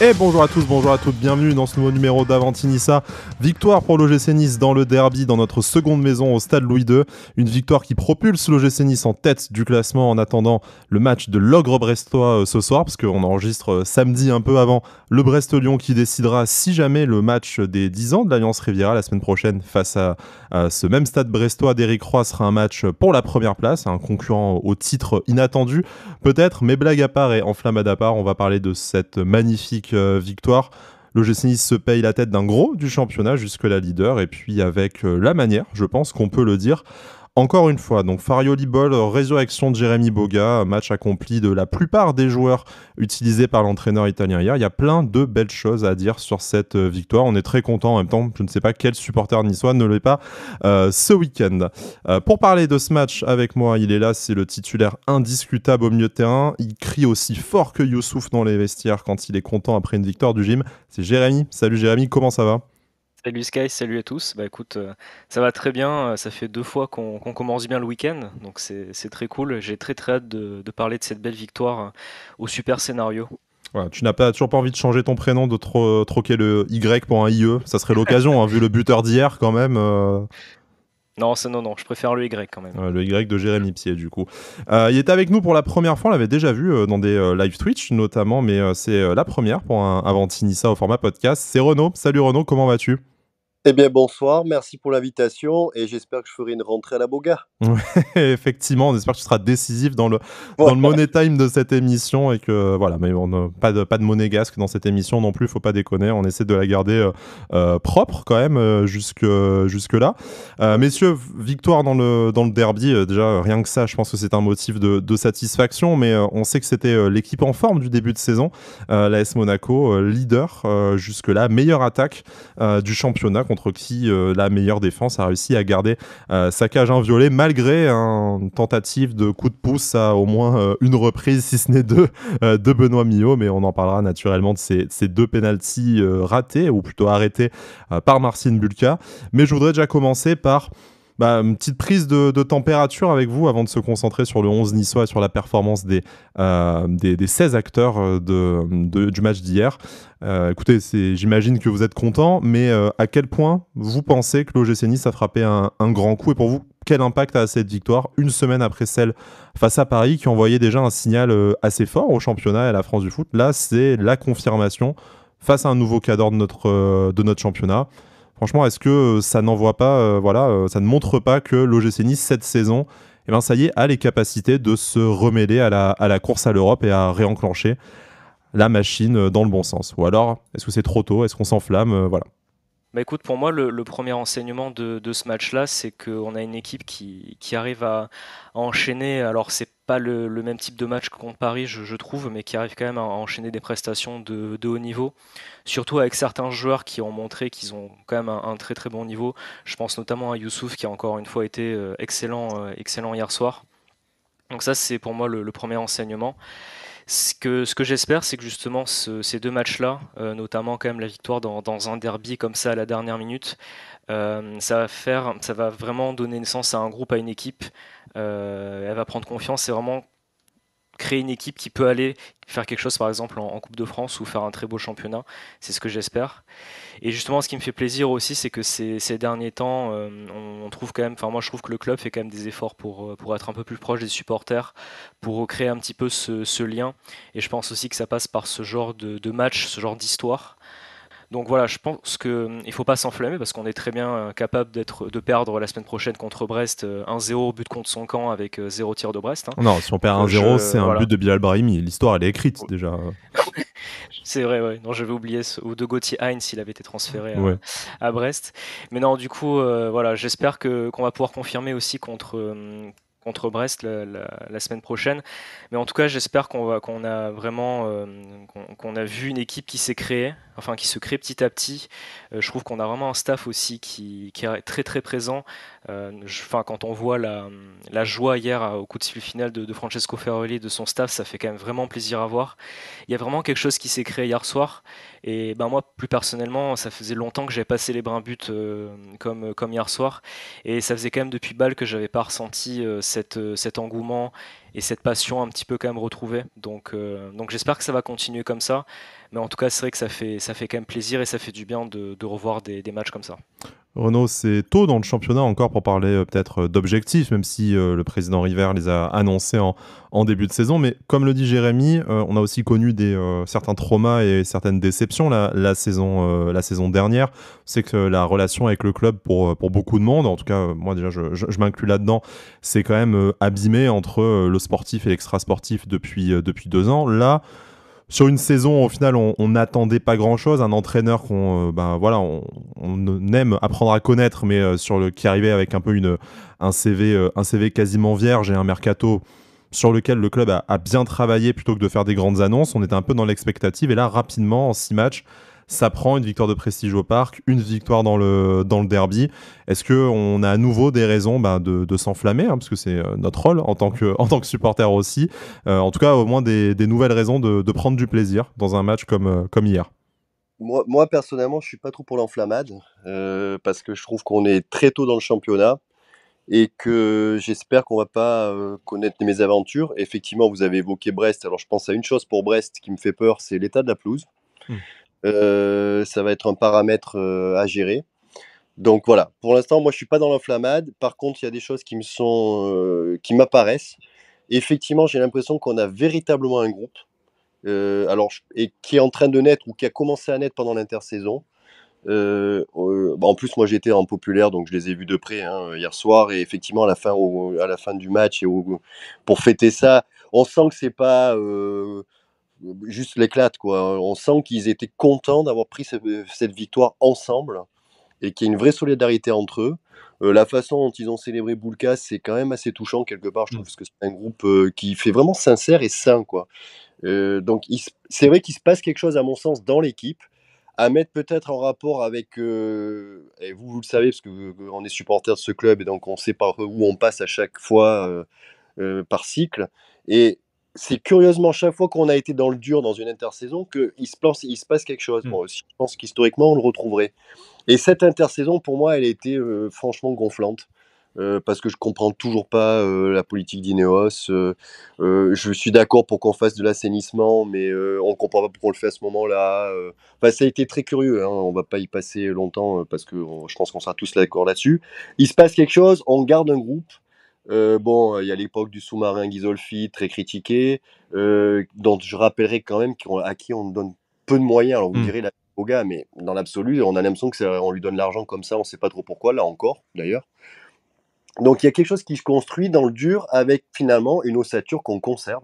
Et bonjour à tous, bonjour à toutes, bienvenue dans ce nouveau numéro d'Avantinissa. Victoire pour l'OGC Nice dans le derby, dans notre seconde maison au stade Louis II. Une victoire qui propulse l'OGC Nice en tête du classement en attendant le match de l'Ogre Brestois euh, ce soir, parce qu'on enregistre euh, samedi un peu avant le Brest-Lyon qui décidera si jamais le match des 10 ans de l'Alliance Riviera la semaine prochaine face à, ce même stade brestois d'Eric Roy sera un match pour la première place, un concurrent au titre inattendu peut-être, mais blague à part et enflammade à part, on va parler de cette magnifique euh, victoire. le Nice se paye la tête d'un gros du championnat jusque la leader et puis avec euh, la manière, je pense qu'on peut le dire, encore une fois, donc Farioli Ball, résurrection de Jérémy Boga, match accompli de la plupart des joueurs utilisés par l'entraîneur italien hier. Il y a plein de belles choses à dire sur cette euh, victoire. On est très content en même temps. Je ne sais pas quel supporter niçois ne l'est pas euh, ce week-end. Euh, pour parler de ce match avec moi, il est là, c'est le titulaire indiscutable au milieu de terrain. Il crie aussi fort que Youssouf dans les vestiaires quand il est content après une victoire du gym. C'est Jérémy. Salut Jérémy, comment ça va Salut Sky, salut à tous. Bah écoute, euh, ça va très bien. Euh, ça fait deux fois qu'on commence bien le week-end, donc c'est très cool. J'ai très très hâte de, parler de cette belle victoire euh, au super scénario. tu n'as pas toujours pas envie de changer ton prénom, de troquer le Y pour un IE. Ça serait l'occasion, hein, vu le buteur d'hier quand même. Non, c'est non, non, je préfère le Y quand même. le Y de Jérémy Pied, du coup. Euh, il était avec nous pour la première fois, on l'avait déjà vu euh, dans des euh, live Twitch notamment, mais c'est la première pour un Avantinissa au format podcast. C'est Renaud. Salut Renaud, comment vas-tu eh bien, bonsoir, merci pour l'invitation et j'espère que je ferai une rentrée à la Boga. Effectivement, on espère que tu seras décisif dans le, dans le money time de cette émission et que voilà, mais on, pas, de, pas de monégasque dans cette émission non plus, faut pas déconner. On essaie de la garder euh, euh, propre quand même euh, jusque, jusque là. messieurs, victoire dans le, dans le derby, déjà rien que ça, je pense que c'est un motif de, de satisfaction, mais on sait que c'était l'équipe en forme du début de saison, l'AS Monaco, leader jusque là, meilleure attaque du championnat contre contre qui euh, la meilleure défense a réussi à garder euh, sa cage inviolée malgré une tentative de coup de pouce à au moins euh, une reprise, si ce n'est deux, de Benoît Millot. Mais on en parlera naturellement de ces, deux pénalties ratés ou plutôt arrêtés par Marcin Bulka. Mais je voudrais déjà commencer par bah, une petite prise de, température avec vous avant de se concentrer sur le 11 niçois et sur la performance des, euh, des, 16 acteurs euh, de, du match d'hier. Euh, écoutez, j'imagine que vous êtes content, mais euh, à quel point vous pensez que l'OGC Nice a frappé un, grand coup et pour vous, quel impact a cette victoire une semaine après celle face à Paris qui envoyait déjà un signal assez fort au championnat et à la France du foot Là, c'est la confirmation face à un nouveau cadre de notre, de notre championnat. Franchement, est-ce que euh, ça n'envoie pas, euh, voilà, euh, ça ne montre pas que l'OGC Nice cette saison, eh ben ça y est, a les capacités de se remêler à la, à la course à l'Europe et à réenclencher la machine dans le bon sens Ou alors, est-ce que c'est trop tôt Est-ce qu'on s'enflamme Voilà. Bah, écoute, pour moi, le, premier enseignement de, ce match-là, c'est qu'on a une équipe qui, arrive à, enchaîner. Alors, c'est pas le, même type de match contre Paris, je, trouve, mais qui arrive quand même à enchaîner des prestations de, haut niveau. Surtout avec certains joueurs qui ont montré qu'ils ont quand même un, très très bon niveau. Je pense notamment à Youssouf, qui a encore une fois été euh, excellent, euh, excellent hier soir. Donc ça, c'est pour moi le premier enseignement. Ce que, j'espère, c'est que justement ces deux matchs-là, euh, notamment quand même la victoire dans, un derby comme ça à la dernière minute, euh, ça, va faire, ça va vraiment donner naissance à un groupe, à une équipe. Euh, elle va prendre confiance et vraiment créer une équipe qui peut aller faire quelque chose, par exemple, en, Coupe de France ou faire un très beau championnat. C'est ce que j'espère. Et justement, ce qui me fait plaisir aussi, c'est que ces, derniers temps, euh, on, trouve quand même, enfin, moi, je trouve que le club fait quand même des efforts pour, euh, pour être un peu plus proche des supporters, pour créer un petit peu ce, lien. Et je pense aussi que ça passe par ce genre de, de match, ce genre d'histoire. Donc voilà, je pense qu'il hum, ne faut pas s'enflammer parce qu'on est très bien euh, capable d'être, de perdre la semaine prochaine contre Brest 1-0, euh, but contre son camp avec 0 euh, tir de Brest. Hein. Non, si on perd 1-0, c'est un but de Bilal Brahimi. L'histoire, elle est écrite déjà. c'est vrai, ouais. Non, j'avais oublié ce... ou de Gauthier Heinz, il avait été transféré à, Brest. Mais non, du coup, voilà, j'espère que, qu'on va pouvoir confirmer aussi contre. Hum, contre Brest la, semaine prochaine. Mais en tout cas, j'espère qu'on qu'on a vraiment euh, qu'on a vu une équipe qui s'est créée, enfin qui se crée petit à petit. Euh, je trouve qu'on a vraiment un staff aussi qui, qui est très très présent. Euh, enfin, quand on voit la, la joie hier au coup de sifflet final de, de, Francesco Ferrelli et de son staff, ça fait quand même vraiment plaisir à voir. Il y a vraiment quelque chose qui s'est créé hier soir et ben moi, plus personnellement, ça faisait longtemps que j'avais passé les un but euh, euh, comme, hier soir. Et ça faisait quand même depuis balle que j'avais pas ressenti euh, cet engouement et cette passion un petit peu quand même retrouvée. Donc, donc j'espère que ça va continuer comme ça. Mais en tout cas, c'est vrai que ça fait, ça fait quand même plaisir et ça fait du bien de, revoir des, des matchs comme ça. Renault, c'est tôt dans le championnat encore pour parler euh, peut-être euh, d'objectifs, même si euh, le président River les a annoncés en, début de saison. Mais comme le dit Jérémy, on a aussi connu des, certains traumas et certaines déceptions la, saison, la saison dernière. C'est que la relation avec le club pour, pour beaucoup de monde, en tout cas moi déjà je, m'inclus là-dedans, c'est quand même abîmé entre le sportif et l'extrasportif depuis, depuis deux ans. Là, sur une saison, au final, on n'attendait pas grand-chose. Un entraîneur qu'on, euh, ben, voilà, on, aime apprendre à connaître, mais euh, sur le qui arrivait avec un peu une, un CV, euh, un CV quasiment vierge et un mercato sur lequel le club a, a, bien travaillé plutôt que de faire des grandes annonces. On était un peu dans l'expectative et là, rapidement, en six matchs, ça prend une victoire de prestige au parc, une victoire dans le, dans le derby. Est-ce qu'on a à nouveau des raisons bah, de, s'enflammer, hein, parce que c'est euh, notre rôle en tant que, en tant que supporter aussi, euh, en tout cas au moins des, nouvelles raisons de, prendre du plaisir dans un match comme, euh, comme hier moi, personnellement, je suis pas trop pour l'enflammade, parce que je trouve qu'on est très tôt dans le championnat et que j'espère qu'on va pas connaître les mésaventures. Effectivement, vous avez évoqué Brest. Alors, je pense à une chose pour Brest qui me fait peur, c'est l'état de la pelouse. Hmm. Euh, ça va être un paramètre euh, à gérer. Donc voilà, pour l'instant, moi, je suis pas dans l'enflammade. Par contre, il y a des choses qui me sont, euh, qui m'apparaissent. Effectivement, j'ai l'impression qu'on a véritablement un groupe, alors et qui est en train de naître ou qui a commencé à naître pendant l'intersaison. Bah, en plus, moi, j'étais en populaire, donc je les ai vus de près hein, hier soir. Et effectivement, à la fin, à la fin du match et pour fêter ça, on sent que c'est pas juste l'éclate. quoi. On sent qu'ils étaient contents d'avoir pris cette, victoire ensemble et qu'il y a une vraie solidarité entre eux. Euh, la façon dont ils ont célébré Boulka, c'est quand même assez touchant quelque part, je trouve, mm. parce que c'est un groupe euh, qui fait vraiment sincère et sain. Quoi. Euh, donc c'est vrai qu'il se passe quelque chose, à mon sens, dans l'équipe, à mettre peut-être en rapport avec, et vous, vous le savez, parce qu'on est supporter de ce club, et donc on sait par où on passe à chaque fois par cycle. Et c'est curieusement chaque fois qu'on a été dans le dur dans une intersaison qu'il se, il se passe quelque chose. Mm. Moi je pense qu'historiquement, on le retrouverait. Et cette intersaison, pour moi, elle a été euh, franchement gonflante. Euh, parce que je comprends toujours pas euh, la politique d'Ineos. je suis d'accord pour qu'on fasse de l'assainissement, mais on comprend pas pourquoi on le fait à ce moment-là. ça a été très curieux. On hein, On va pas y passer longtemps parce que je pense qu'on sera tous d'accord là-dessus. Il se passe quelque chose. On garde un groupe. Euh, bon, il y a l'époque du sous-marin Ghisolfi, très critiqué, euh, dont je rappellerai quand même à qui on donne peu de moyens. Alors vous mmh. direz, la au gars, mais dans l'absolu, on a l'impression qu'on lui donne l'argent comme ça, on ne sait pas trop pourquoi, là encore, d'ailleurs. Donc il y a quelque chose qui se construit dans le dur avec finalement une ossature qu'on conserve.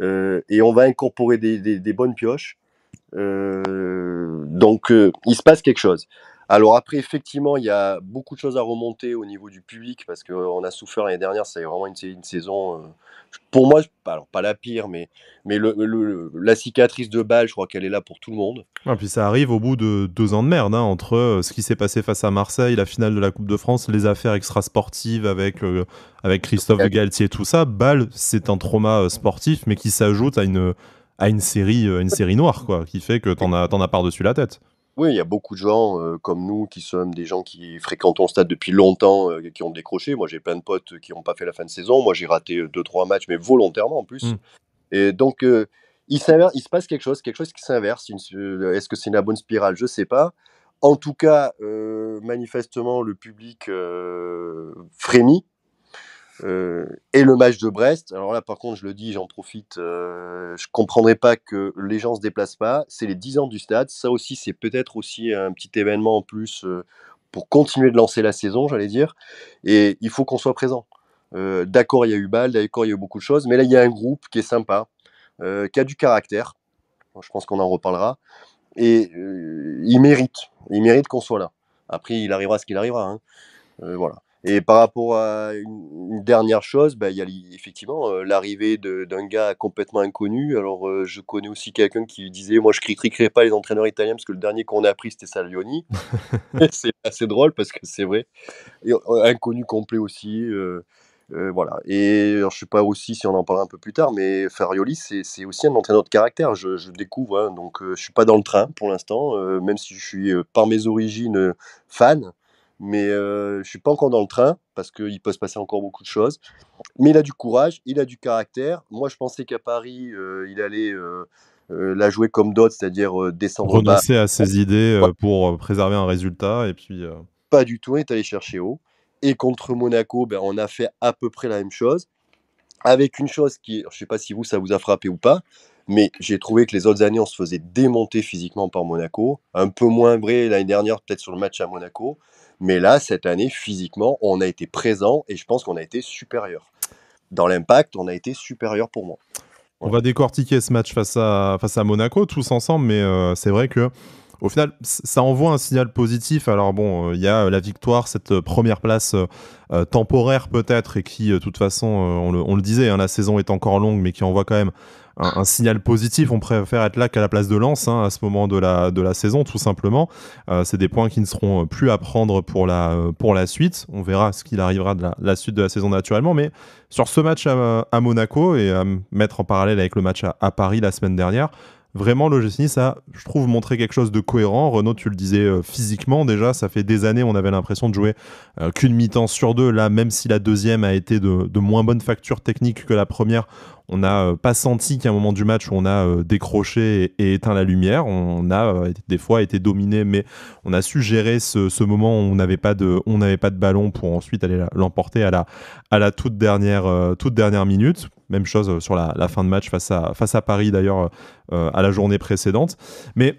Euh, et on va incorporer des bonnes pioches. donc il se passe quelque chose. Alors après, effectivement, il y a beaucoup de choses à remonter au niveau du public parce qu'on a souffert l'année dernière. C'est vraiment une, saison, euh, pour moi, pas la pire, mais, la cicatrice de balle, je crois qu'elle est là pour tout le monde. Et ah, puis ça arrive au bout de deux ans de merde, hein, entre euh, ce qui s'est passé face à Marseille, la finale de la Coupe de France, les affaires extrasportives avec, euh, avec Christophe de Galtier, tout ça. Balle, c'est un trauma sportif, mais qui s'ajoute à une, série, noire, quoi, qui fait que tu en as par-dessus la tête. Oui, il y a beaucoup de gens, euh, comme nous, qui sommes des gens qui fréquentent le stade depuis longtemps, euh, qui ont décroché. Moi, j'ai plein de potes, qui n'ont pas fait la fin de saison. Moi, j'ai raté, euh, deux, 2-3 matchs, mais volontairement en plus. Mmh. Et donc, il il se passe quelque chose, quelque chose qui s'inverse. est-ce que c'est la bonne spirale? Je ne sais pas. En tout cas, manifestement, le public, frémit. Euh, et le match de Brest, alors là par contre je le dis, j'en profite, euh, je ne comprendrai pas que les gens ne se déplacent pas, c'est les 10 ans du stade, ça aussi c'est peut-être aussi un petit événement en plus euh, pour continuer de lancer la saison j'allais dire, et il faut qu'on soit présent. d'accord il y a eu balle, d'accord il y a eu beaucoup de choses, mais là il y a un groupe qui est sympa, qui a du caractère, je pense qu'on en reparlera, et il mérite, il mérite qu'on soit là. Après il arrivera ce qu'il arrivera, hein. voilà. Et par rapport à une, dernière chose, bah, il y a effectivement euh, l'arrivée d'un gars complètement inconnu. Alors, euh, je connais aussi quelqu'un qui disait Moi, je ne critiquerai pas les entraîneurs italiens parce que le dernier qu'on a appris, c'était Salioni. c'est assez drôle parce que c'est vrai. Euh, inconnu complet aussi. voilà. Et je ne sais pas aussi si on en parlera un peu plus tard, mais Farioli, c'est aussi un entraîneur de caractère. Je, le découvre, hein, donc je ne suis pas dans le train pour l'instant, même si je suis par mes origines fan mais euh, je ne suis pas encore dans le train parce qu'il peut se passer encore beaucoup de choses. Mais il a du courage, il a du caractère. Moi, je pensais qu'à Paris, euh, il allait euh, la jouer comme d'autres, c'est-à-dire descendre. Renoncer à ses idées pour préserver un résultat. Et puis, Pas du tout, il est allé chercher haut. Et contre Monaco, ben, on a fait à peu près la même chose. Avec une chose qui, je ne sais pas si vous, ça vous a frappé ou pas, mais j'ai trouvé que les autres années, on se faisait démonter physiquement par Monaco. Un peu moins vrai l'année dernière, peut-être sur le match à Monaco. Mais là, cette année, physiquement, on a été présent et je pense qu'on a été supérieur. Dans l'impact, on a été supérieur pour moi. On va décortiquer ce match face à, face à Monaco tous ensemble, mais euh, c'est vrai que au final, ça envoie un signal positif. Alors bon, euh, il y a la victoire, cette euh, première place temporaire peut-être, et qui, de toute façon, on le, disait, hein, la saison est encore longue, mais qui envoie quand même un, signal positif. On préfère être là qu'à la place de Lance hein, à ce moment de la, de la saison, tout simplement. Euh, c'est des points qui ne seront plus à prendre pour la, pour la suite. On verra ce qu'il arrivera de la, suite de la saison naturellement. Mais sur ce match à, Monaco et à mettre en parallèle avec le match à Paris la semaine dernière, vraiment, l'OGC ça, a, je trouve, montré quelque chose de cohérent. Renaud, tu le disais euh, physiquement déjà, ça fait des années, on avait l'impression de jouer euh, qu'une mi-temps sur deux. Là, même si la deuxième a été de, moins bonne facture technique que la première, on n'a euh, pas senti qu'à un moment du match, on a décroché et, éteint la lumière. On a des fois été dominé, mais on a su gérer ce, moment où on n'avait pas, de, ballon pour ensuite aller l'emporter à la, toute dernière minute. Même chose euh, sur la, fin de match face à, face à Paris d'ailleurs euh, euh, à la journée précédente. Mais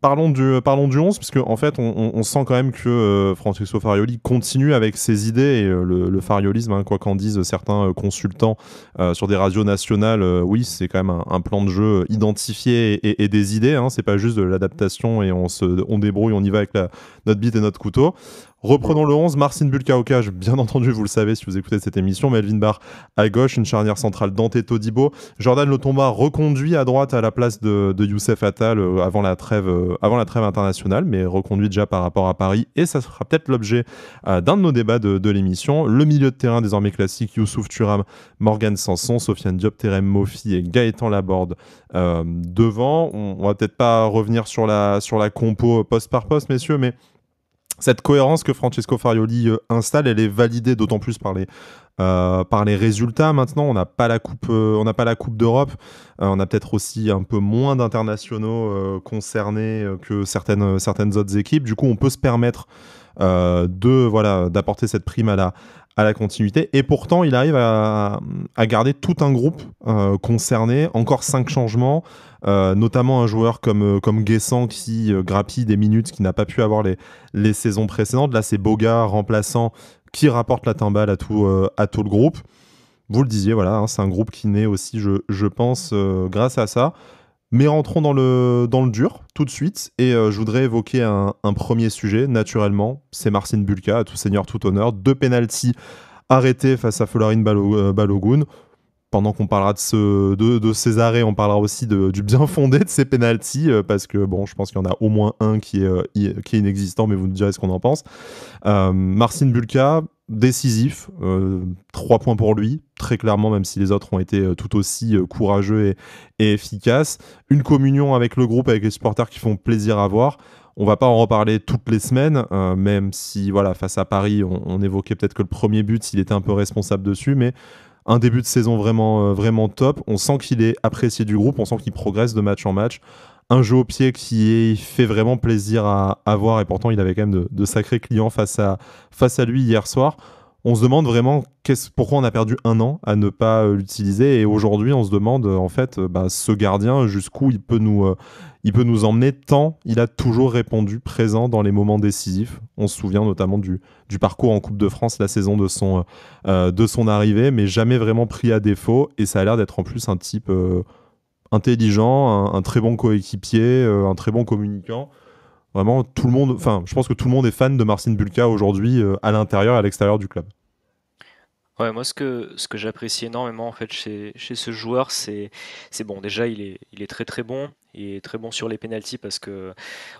Parlons du, parlons du 11, puisque en fait, on, sent quand même que Francisco Francesco Farioli continue avec ses idées et le, le, fariolisme, hein, quoi qu'en disent certains consultants sur des radios nationales, oui, c'est quand même un, plan de jeu identifié et, des idées, hein, c'est pas juste de l'adaptation et on, se, on débrouille, on y va avec la, notre bite et notre couteau. Reprenons le 11, Marcin Bulkaokage, bien entendu, vous le savez si vous écoutez cette émission, Melvin Barr à gauche, une charnière centrale Dante Todibo, Jordan Lotomba reconduit à droite à la place de, de Youssef Attal euh, avant la, trêve, euh, avant la trêve internationale, mais reconduit déjà par rapport à Paris, et ça sera peut-être l'objet euh, d'un de nos débats de, l'émission. Le milieu de terrain désormais classique, Youssouf Turam, Morgan Sanson, Sofiane Diop, Terem Mofi et Gaëtan Laborde devant. On, on va peut-être pas revenir sur la, sur la compo poste par poste, messieurs, mais cette cohérence que Francesco Farioli euh, installe, elle est validée d'autant plus par les, euh, par les résultats. Maintenant, on n'a pas la coupe, euh, on n'a pas la coupe d'Europe. on a peut-être aussi un peu moins d'internationaux concernés que certaines, certaines autres équipes. Du coup, on peut se permettre de voilà d'apporter cette prime à la à la continuité. Et pourtant, il arrive à, à garder tout un groupe concerné. Encore cinq changements. Euh, notamment un joueur comme, euh, comme Guessant qui euh, grappille des minutes, qui n'a pas pu avoir les, les saisons précédentes. Là, c'est Boga remplaçant qui rapporte la timbale à tout, à tout le groupe. Vous le disiez, voilà, hein, c'est un groupe qui naît aussi, je, pense, grâce à ça. Mais rentrons dans le, dans le dur tout de suite et je voudrais évoquer un, premier sujet, naturellement, c'est Marcin Bulka, à tout seigneur, tout honneur, deux pénalties arrêtés face à Florin Balogun pendant qu'on parlera de, ce, ces arrêts, on parlera aussi du bien fondé de ces pénalties, euh, parce que bon, je pense qu'il y en a au moins un qui est, euh, inexistant, mais vous nous direz ce qu'on en pense. Euh, Marcin Bulka, décisif, euh, trois points pour lui, très clairement, même si les autres ont été tout aussi courageux et, efficaces. Une communion avec le groupe, avec les supporters qui font plaisir à voir. On va pas en reparler toutes les semaines, même si voilà face à Paris, on, on évoquait peut-être que le premier but, il était un peu responsable dessus, mais un début de saison vraiment, euh, vraiment top. On sent qu'il est apprécié du groupe, on sent qu'il progresse de match en match. Un jeu au pied qui fait vraiment plaisir à, avoir et pourtant il avait quand même de, sacrés clients face à, face à lui hier soir. On se demande vraiment pourquoi on a perdu un an à ne pas euh, l'utiliser et aujourd'hui on se demande en fait euh, bah, ce gardien jusqu'où il peut nous, il peut nous emmener tant il a toujours répondu présent dans les moments décisifs. On se souvient notamment du, du parcours en Coupe de France la saison de son, euh, de son arrivée, mais jamais vraiment pris à défaut. Et ça a l'air d'être en plus un type euh, intelligent, un, très bon coéquipier, euh, un très bon communicant. Vraiment, tout le monde, enfin, je pense que tout le monde est fan de Marcin Bulka aujourd'hui à l'intérieur et à l'extérieur du club. Ouais, moi, ce que, ce que j'apprécie énormément en fait chez, chez ce joueur, c'est, c'est bon. Déjà, il est, il est très très bon. Il est très bon sur les pénalties parce que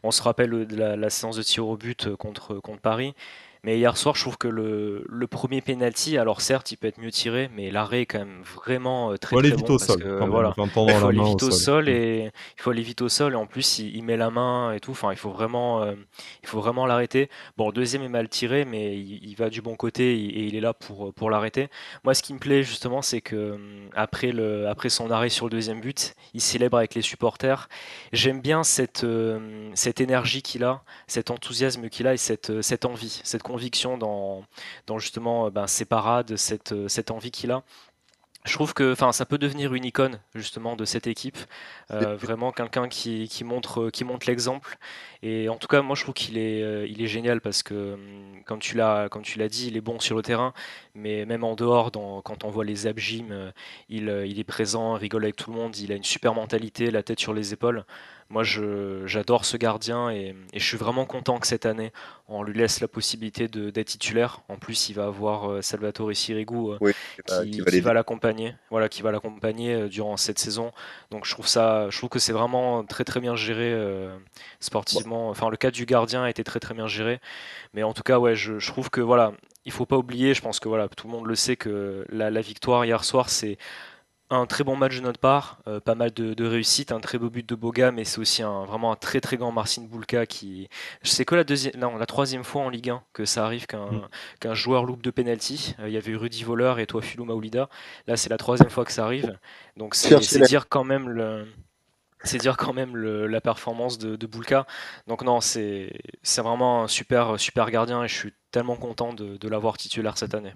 on se rappelle de la, séance de tir au but euh, contre, contre Paris. Mais hier soir, je trouve que le, premier penalty, alors certes, il peut être mieux tiré, mais l'arrêt est quand même vraiment euh, très, très bon. Il faut aller vite au sol. et mm. il faut aller vite au sol. Et en plus, il, met la main et tout. Enfin, il faut vraiment, euh, il faut vraiment l'arrêter. Bon, le deuxième est mal tiré, mais il, va du bon côté et, il est là pour pour l'arrêter. Moi, ce qui me plaît justement, c'est que hum, après le, après son arrêt sur le deuxième but, il célèbre avec les supporters. J'aime bien cette euh, cette énergie qu'il a, cet enthousiasme qu'il a et cette cette envie, cette conviction dans, justement euh, ben, ses parades, cette, euh, cette envie qu'il a je trouve que ça peut devenir une icône justement de cette équipe euh, vraiment quelqu'un qui, montre qui montre l'exemple et en tout cas moi je trouve qu'il est il est génial parce que hum, comme tu l'as tu l'as dit il est bon sur le terrain mais même en dehors quand on voit les abgims il, il est présent il rigole avec tout le monde il a une super mentalité la tête sur les épaules moi, j'adore ce gardien et, je suis vraiment content que cette année, on lui laisse la possibilité d'être titulaire. En plus, il va avoir euh, Salvatore Sirigu euh, qui, va l'accompagner. Voilà, qui va l'accompagner euh, durant cette saison. Donc, je trouve ça, je trouve que c'est vraiment très très bien géré sportivement. Enfin, le cas du gardien a été très très bien géré. Mais en tout cas, ouais, je, trouve que voilà, il faut pas oublier. Je pense que voilà, tout le monde le sait que la victoire hier soir, c'est un très bon match de notre part, euh, pas mal de, réussite, un très beau but de Boga, mais c'est aussi un, vraiment un très très grand Marcin Bulka qui. C'est que la deuxième, non, la troisième fois en Ligue 1 que ça arrive mm. qu'un joueur loupe de penalty. Euh, il y avait Rudy Voleur et toi Filou Maoulida. Là, c'est la troisième fois que ça arrive. Donc c'est dire quand même le. C'est dire quand même la performance de, boulka Bulka. Donc non, c'est vraiment un super, super gardien et je suis tellement content de, l'avoir titulaire cette année.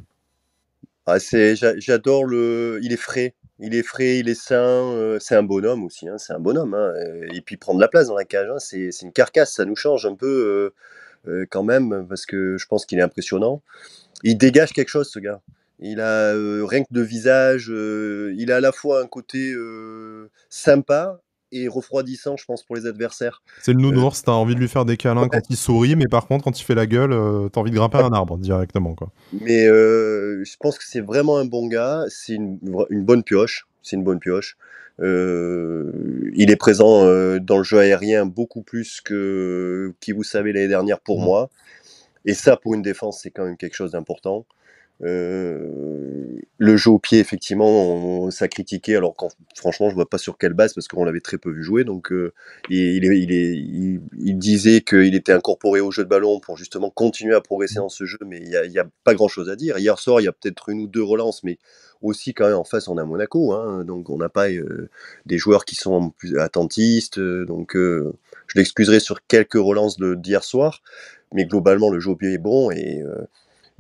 Ah, J'adore le... Il est frais, il est frais, il est sain, euh, c'est un bonhomme aussi, hein, c'est un bonhomme. Hein. Euh, et puis prendre la place dans la cage, hein, c'est une carcasse, ça nous change un peu euh, quand même, parce que je pense qu'il est impressionnant. Il dégage quelque chose, ce gars. Il a rien que de visage, il a à la fois un côté sympa, et refroidissant, je pense, pour les adversaires. C'est le nounours, euh, t'as envie de lui faire des câlins quand il sourit, mais par contre, quand il fait la gueule, euh, t'as envie de grimper un arbre directement. Quoi. Mais euh, je pense que c'est vraiment un bon gars, c'est une, bonne pioche c'est une bonne pioche. il est présent dans le jeu aérien beaucoup plus que qui vous savez l'année dernière pour mm. moi. Et ça, pour une défense, c'est quand même quelque chose d'important. Euh, le jeu au pied, effectivement, ça critiquait. Alors, franchement, je vois pas sur quelle base, parce qu'on l'avait très peu vu jouer. Donc, euh, il, il, disait qu'il était incorporé au jeu de ballon pour justement continuer à progresser dans ce jeu, mais il n'y a, pas grand-chose à dire. Hier soir, il y a peut-être une ou deux relances, mais aussi quand même en face, on a Monaco. Hein. donc, on n'a pas euh, des joueurs qui sont plus attentistes. Donc, je l'excuserai sur quelques relances d'hier soir, mais globalement, le jeu au pied est bon et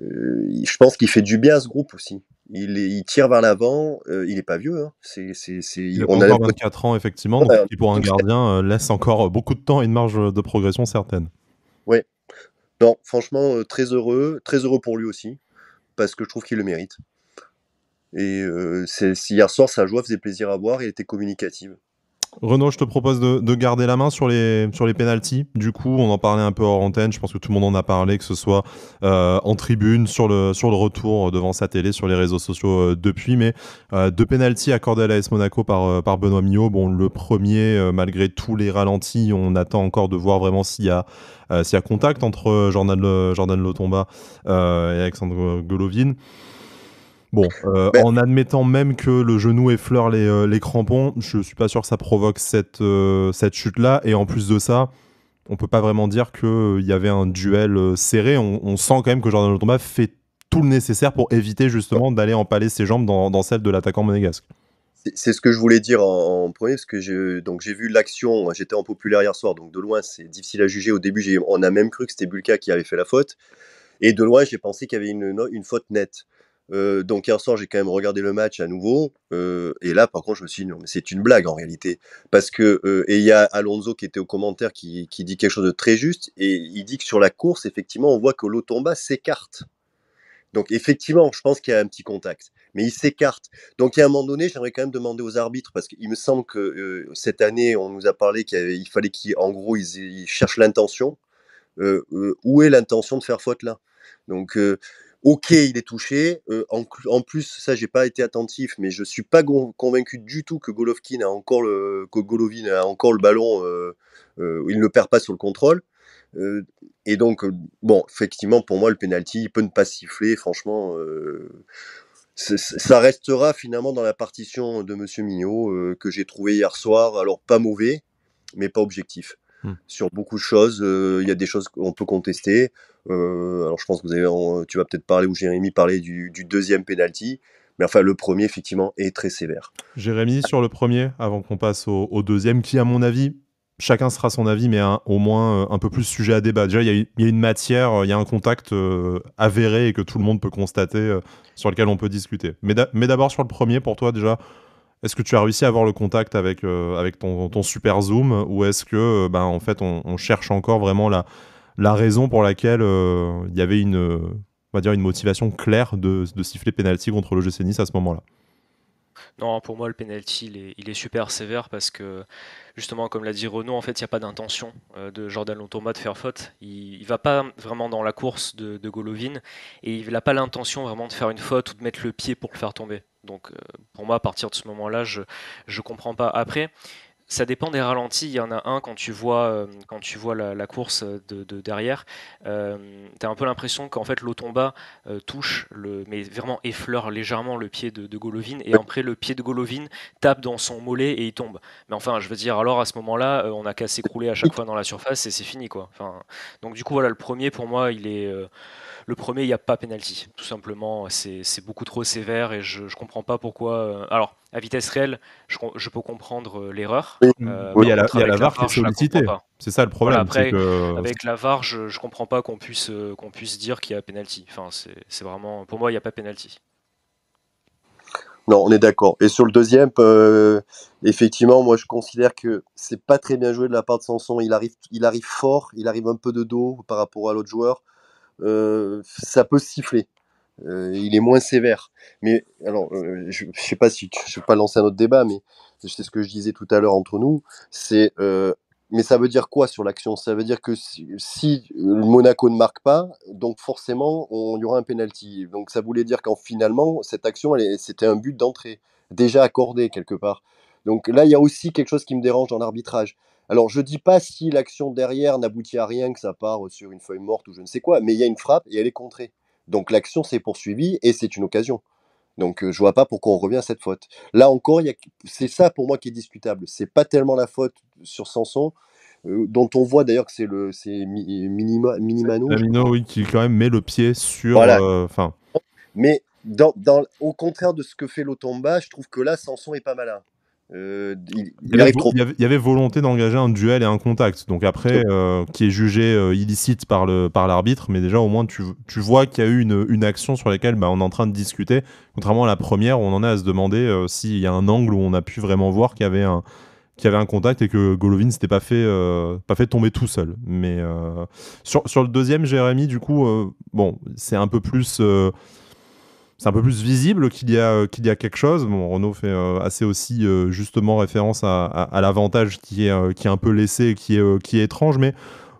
euh, je pense qu'il fait du bien à ce groupe aussi. Il, tire vers l'avant, euh, il n'est pas vieux. Hein. C'est, il a encore 24 ans, effectivement, donc, qui pour un gardien euh, laisse encore beaucoup de temps et une marge de progression certaine. Oui. Non, franchement, très heureux, très heureux pour lui aussi, parce que je trouve qu'il le mérite. Et hier soir, sa joie faisait plaisir à voir, il était communicative. Renaud, je te propose de, garder la main sur les, sur les pénalties. Du coup, on en parlait un peu hors antenne. Je pense que tout le monde en a parlé, que ce soit euh, en tribune, sur le, sur le retour euh, devant sa télé, sur les réseaux sociaux euh, depuis. Mais deux pénalties accordés à l'AS Monaco par, Benoît Mio. Bon, le premier, malgré tous les ralentis, on attend encore de voir vraiment s'il y a, y contact entre Jordan, Jordan Lotomba et Alexandre Golovin. Bon, euh, en admettant même que le genou effleure euh, les, crampons, je suis pas sûr que ça provoque euh, cette, chute-là. Et en plus de ça, on peut pas vraiment dire qu'il y avait un duel serré. On, sent quand même que Jordan Tomba fait tout le nécessaire pour éviter justement d'aller empaler ses jambes dans, dans celle de l'attaquant monégasque. C'est ce que je voulais dire en, premier, parce que j'ai vu l'action, j'étais en populaire hier soir, donc de loin c'est difficile à juger. Au début, on a même cru que c'était Bulka qui avait fait la faute, et de loin j'ai pensé qu'il y avait une faute nette. Euh, donc hier soir, j'ai quand même regardé le match à nouveau. Euh, et là, par contre, je me suis dit, non, mais c'est une blague en réalité. Parce que, euh, et il y a Alonso qui était au commentaire qui, dit quelque chose de très juste. Et il dit que sur la course, effectivement, on voit que l'Otomba s'écarte. Donc effectivement, je pense qu'il y a un petit contact. Mais il s'écarte. Donc à un moment donné, j'aimerais quand même demander aux arbitres, parce qu'il me semble que cette année, on nous a parlé qu'il fallait qu'en gros, ils, cherchent l'intention. où est l'intention de faire faute là Donc Ok, il est touché. Euh, en, plus, ça, j'ai pas été attentif, mais je suis pas convaincu du tout que Golovkin a encore le Golovin a encore le ballon. Euh, euh, il ne perd pas sur le contrôle. et donc, bon, effectivement, pour moi, le penalty, il peut ne pas siffler. Franchement, ça restera finalement dans la partition de Monsieur Mignot que j'ai trouvé hier soir. Alors pas mauvais, mais pas objectif. Hmm. Sur beaucoup de choses, il y a des choses qu'on peut contester. Euh, alors je pense que vous avez, tu vas peut-être parler ou Jérémy parler du, deuxième penalty. Mais enfin, le premier, effectivement, est très sévère. Jérémy, sur le premier, avant qu'on passe au, deuxième, qui, à mon avis, chacun sera son avis, mais au moins euh, un peu plus sujet à débat. Déjà, il y, a une matière, euh, il y a un contact avéré et que tout le monde peut constater, sur lequel on peut discuter. Mais d'abord, sur le premier, pour toi, déjà, est-ce que tu as réussi à avoir le contact avec, ton, super zoom ou est-ce que, ben, en fait, on, on cherche encore vraiment la la raison pour laquelle euh, il y avait une, va dire une motivation claire de, siffler penalty contre le GC Nice à ce moment-là. Non, pour moi, le penalty, il est, super sévère parce que, justement, comme l'a dit Renaud, en fait, il n'y a pas d'intention euh, de Jordan Lontoma de faire faute. Il ne va pas vraiment dans la course de, de Golovin et il n'a pas l'intention vraiment de faire une faute ou de mettre le pied pour le faire tomber. Donc, euh, pour moi, à partir de ce moment-là, je ne comprends pas. Après, ça dépend des ralentis. Il y en a un quand tu vois, euh, quand tu vois la, course euh, de, derrière. Euh, tu as un peu l'impression qu'en fait l'automba touche, le, mais vraiment effleure légèrement le pied de, de, Golovin. Et après, le pied de Golovin tape dans son mollet et il tombe. Mais enfin, je veux dire, alors à ce moment-là, on a qu'à s'écrouler à chaque fois dans la surface et c'est fini. quoi. Enfin, donc du coup, voilà, le premier pour moi, il est. Le premier, il n'y a pas pénalty. Tout simplement, c'est beaucoup trop sévère et je ne comprends pas pourquoi. Euh, alors, à vitesse réelle, je, peux comprendre euh, l'erreur. Euh, oui, il y a la, VAR qui est sollicitée. C'est ça le problème. avec la VAR, je ne comprends pas qu'on puisse, qu'on puisse dire qu'il y a penalty. Enfin, c'est vraiment, pour moi, il n'y a pas pénalty. Non, on est d'accord. Et sur le deuxième, effectivement, moi je considère que c'est pas très bien joué de la part de Samson. Il arrive, il arrive fort, il arrive un peu de dos par rapport à l'autre joueur. Euh, ça peut siffler. Euh, il est moins sévère. Mais alors, euh, je ne sais pas si je ne vais pas lancer un autre débat, mais c'est ce que je disais tout à l'heure entre nous. C'est mais ça veut dire quoi sur l'action Ça veut dire que si, le Monaco ne marque pas, donc forcément, on y aura un penalty. Donc ça voulait dire qu'en finalement, cette action, c'était un but d'entrée, déjà accordé quelque part. Donc là, il y a aussi quelque chose qui me dérange dans l'arbitrage. Alors, je ne dis pas si l'action derrière n'aboutit à rien, que ça part euh, sur une feuille morte ou je ne sais quoi, mais il y a une frappe et elle est contrée. Donc, l'action s'est poursuivie et c'est une occasion. Donc, euh, je ne vois pas pourquoi on revient à cette faute. Là encore, c'est ça pour moi qui est discutable. C'est pas tellement la faute sur Sanson, euh, dont on voit d'ailleurs que c'est le c'est minima, Minimano. Minimano, oui, qui quand même met le pied sur. Voilà. mais au contraire de ce que fait Lotomba, je trouve que là, Sanson est pas malin il, y avait, volonté d'engager un duel et un contact, donc après euh, qui est jugé euh, illicite par le par l'arbitre, mais déjà au moins tu, tu vois qu'il y a eu une, une action sur laquelle bah, on est en train de discuter, contrairement à la première on en est à se demander euh, s'il y a un angle où on a pu vraiment voir qu'il y avait un y avait un contact et que Golovin s'était pas fait pas fait tomber tout seul. Mais sur, sur le deuxième, Jérémy, du coup, bon, c'est un peu plus c'est un peu plus visible qu'il y, a, euh, qu'il y a quelque chose. Bon, Renault fait euh, assez aussi euh, justement référence à, l'avantage qui est, qui est un peu laissé et qui est, qui est étrange, mais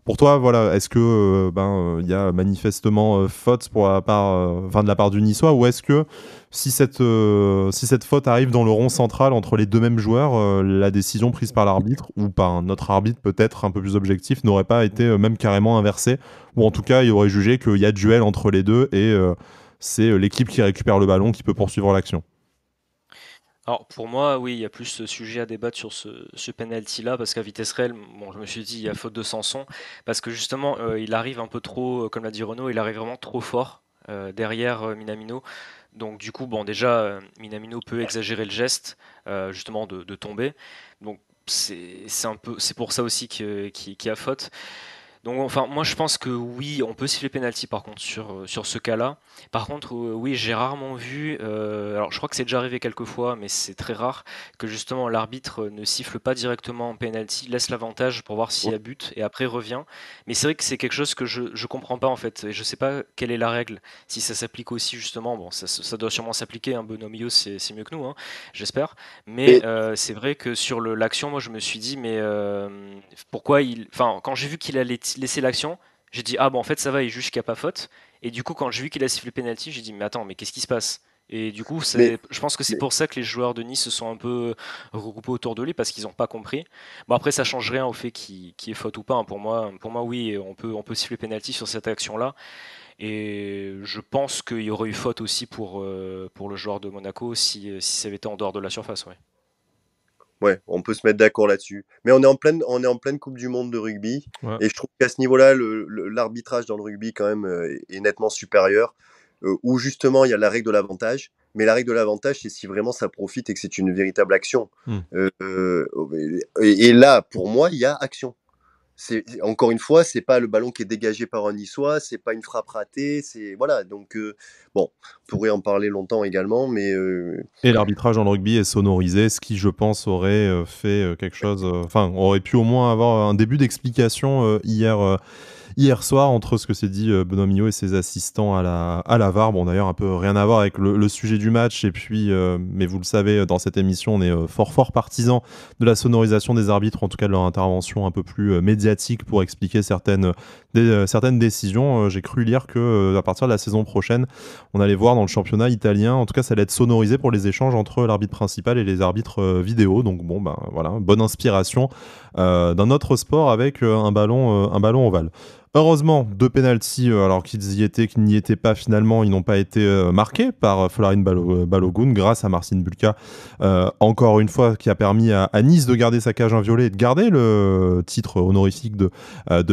pour toi, voilà, est-ce que ben il y a manifestement faute pour enfin de la part du Niçois, ou est-ce que si cette si cette faute arrive dans le rond central entre les deux mêmes joueurs, la décision prise par l'arbitre ou par un autre arbitre peut-être un peu plus objectif n'aurait pas été même carrément inversée, ou en tout cas il aurait jugé qu'il y a duel entre les deux et c'est euh, l'équipe qui récupère le ballon qui peut poursuivre l'action. Alors pour moi, oui, il y a plus ce sujet à débattre sur ce, penalty là parce qu'à vitesse réelle, bon, je me suis dit il y a faute de Sanson parce que justement euh, il arrive un peu trop, euh, comme l'a dit Renault, il arrive vraiment trop fort derrière Minamino. Donc du coup, bon déjà Minamino peut exagérer le geste justement de, tomber. Donc c'est pour ça aussi qu'il y a faute. Donc, enfin, moi, je pense que oui, on peut siffler penalty par contre sur, euh, sur ce cas-là. Par contre, euh, oui, j'ai rarement vu. Euh, alors, je crois que c'est déjà arrivé quelques fois, mais c'est très rare que justement l'arbitre ne siffle pas directement en penalty, laisse l'avantage pour voir s'il y a but et après revient. Mais c'est vrai que c'est quelque chose que je ne comprends pas en fait. Et je sais pas quelle est la règle. Si ça s'applique aussi justement, bon, ça, doit sûrement s'appliquer. Un hein, c'est mieux que nous, hein, j'espère. Mais c'est vrai que sur l'action, moi, je me suis dit, mais pourquoi il. Enfin, quand j'ai vu qu'il allait laisser l'action. J'ai dit, ah bon, en fait, ça va, il juge qu'il n'y a pas faute. Et du coup, quand je vu qu'il a sifflé penalty, j'ai dit, mais attends, mais qu'est-ce qui se passe et du coup, je pense que c'est pour ça que les joueurs de Nice se sont un peu regroupés autour de lui parce qu'ils n'ont pas compris. Bon après, ça change rien au fait qu'il y est faute ou pas. Hein. Pour moi, pour moi, oui, on peut on peut siffler pénalty sur cette action-là. Et je pense qu'il y aurait eu faute aussi pour, euh, pour le joueur de Monaco si, euh, si ça avait été en dehors de la surface. Ouais. Ouais, on peut se mettre d'accord là-dessus. Mais on est, en pleine, on est en pleine Coupe du Monde de rugby. Et je trouve qu'à ce niveau-là, l'arbitrage dans le rugby, quand même, euh, est nettement supérieur. Ou euh, où justement, il y a la règle de l'avantage. Mais la règle de l'avantage, c'est si vraiment ça profite et que c'est une véritable action. Hmm. Euh, et, là, pour moi, il y a action encore une fois, c'est pas le ballon qui est dégagé par un niçois, c'est pas une frappe ratée, c'est voilà. Donc euh, bon, on pourrait en parler longtemps également, mais euh, et l'arbitrage en rugby est sonorisé, ce qui je pense aurait euh, fait quelque chose, enfin aurait pu au moins avoir un début d'explication hier hier soir entre ce que s'est dit euh, Benoît et ses assistants à la, à la VAR. Bon, d'ailleurs, un peu rien à voir avec le, sujet du match. Et puis, euh, mais vous le savez, dans cette émission, on est euh, fort, fort partisan de la sonorisation des arbitres, en tout cas de leur intervention un peu plus médiatique pour expliquer certaines, certaines décisions. J'ai cru lire que à partir de la saison prochaine, on allait voir dans le championnat italien, en tout cas, ça allait être sonorisé pour les échanges entre l'arbitre principal et les arbitres vidéo. Donc, bon, ben voilà, bonne inspiration d'un autre sport avec un ballon, un ballon ovale. Heureusement, deux pénalties, euh, alors qu'ils y étaient, qu'ils n'y étaient pas finalement, ils n'ont pas été euh, marqués par euh, Florin Balogun grâce à Marcin Bulka, encore une fois, qui a permis à, Nice de garder sa cage inviolée et de garder le titre honorifique de,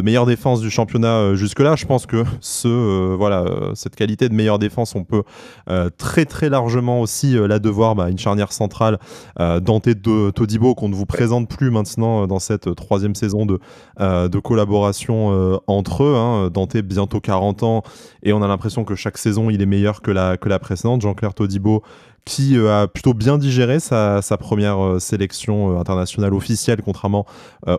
meilleure défense du championnat jusque-là. Je pense que ce, voilà, cette qualité de meilleure défense, on peut très très largement aussi la devoir bah, une charnière centrale dentée de Todibo qu'on ne vous présente plus maintenant dans cette troisième saison de, de collaboration en eux. Hein. Dante, bientôt 40 ans, et on a l'impression que chaque saison, il est meilleur que la, que la précédente. Jean-Claire Todibo, qui euh, a plutôt bien digéré sa, première euh, sélection euh, internationale officielle, contrairement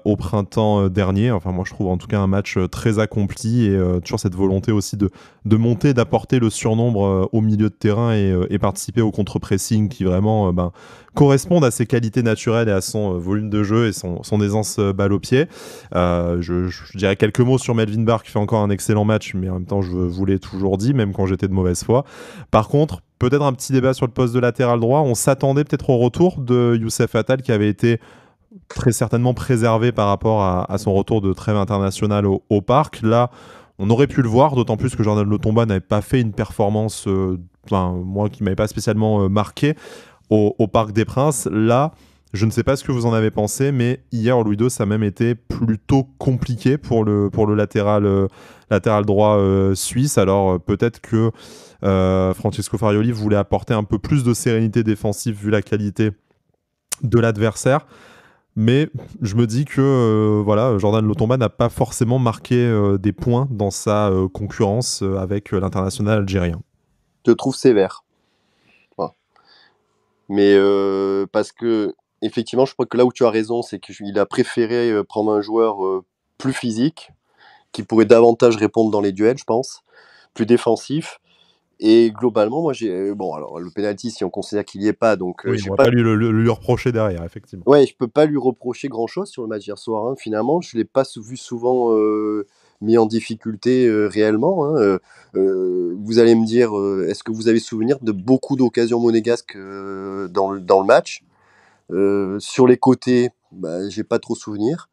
au printemps dernier. Enfin, moi, je trouve en tout cas un match très accompli et toujours cette volonté aussi de, de monter, d'apporter le surnombre au milieu de terrain et, participer au contre-pressing qui vraiment ben, correspondent à ses qualités naturelles et à son volume de jeu et son, aisance balle au pied. je, je, dirais quelques mots sur Melvin Barr qui fait encore un excellent match, mais en même temps, je vous l'ai toujours dit, même quand j'étais de mauvaise foi. Par contre, peut-être un petit débat sur le poste de latéral droit. On s'attendait peut-être au retour de Youssef Attal qui avait été très certainement préservé par rapport à, son retour de trêve internationale au, parc. Là, on aurait pu le voir, d'autant plus que Jordan Lotomba n'avait pas fait une performance, euh, enfin, moi qui m'avait pas spécialement euh, marqué, au, Parc des Princes. Là, je ne sais pas ce que vous en avez pensé, mais hier, Louis II, ça a même été plutôt compliqué pour le, pour le latéral, euh, latéral droit suisse. Alors peut-être que euh, Francisco Farioli voulait apporter un peu plus de sérénité défensive vu la qualité de l'adversaire. Mais je me dis que euh, voilà, Jordan Lotomba n'a pas forcément marqué euh, des points dans sa concurrence avec l'international algérien. Je te trouve sévère. Mais parce que, effectivement, je crois que là où tu as raison, c'est qu'il a préféré prendre un joueur plus physique, qui pourrait davantage répondre dans les duels, je pense, plus défensif. Et globalement, moi, j'ai euh, bon, alors le penalty, si on considère qu'il n'y est pas, donc euh, oui, je ne pas, pas lui, reprocher derrière, effectivement. Ouais, je peux pas lui reprocher grand chose sur le match hier soir. Hein. Finalement, je l'ai pas vu souvent euh, mis en difficulté réellement. Hein. vous allez me dire, est-ce que vous avez souvenir de beaucoup d'occasions monégasques dans le, dans, le match sur les côtés bah, J'ai pas trop souvenir.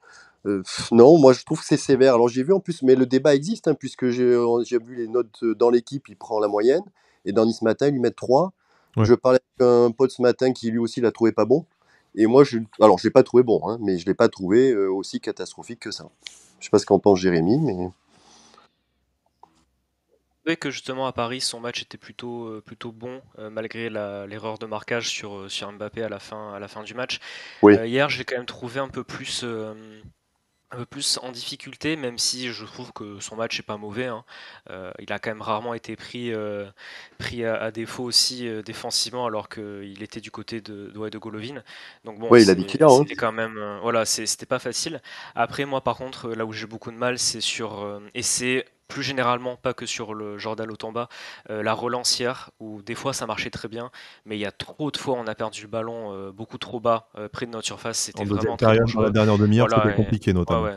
Euh, non, moi je trouve que c'est sévère. Alors j'ai vu en plus, mais le débat existe, hein, puisque euh, j'ai vu les notes euh, dans l'équipe, il prend la moyenne, et dans ce Matin, il lui met 3. Je parlais avec un pote ce matin qui lui aussi l'a trouvé pas bon. Et moi, je, alors je l'ai pas trouvé bon, hein, mais je l'ai pas trouvé aussi catastrophique que ça. Je sais pas ce qu'en pense Jérémy, mais. savez que justement à Paris, son match était plutôt, plutôt bon, malgré l'erreur de marquage sur, sur Mbappé à la fin, à la fin du match. Oui. hier, j'ai quand même trouvé un peu plus un peu plus en difficulté, même si je trouve que son match n'est pas mauvais. Hein. Euh, il a quand même rarement été pris, euh, pris à, défaut aussi euh, défensivement, alors qu'il était du côté de, de, Golovin. Donc bon, hein. C'était quand même, voilà, c'était pas facile. Après, moi, par contre, là où j'ai beaucoup de mal, c'est sur et c'est plus généralement, pas que sur le Jordan au bas, euh, la relancière où des fois ça marchait très bien, mais il y a trop de fois on a perdu le ballon euh, beaucoup trop bas, euh, près de notre surface. C'était vraiment dernière demi-heure, compliqué notamment.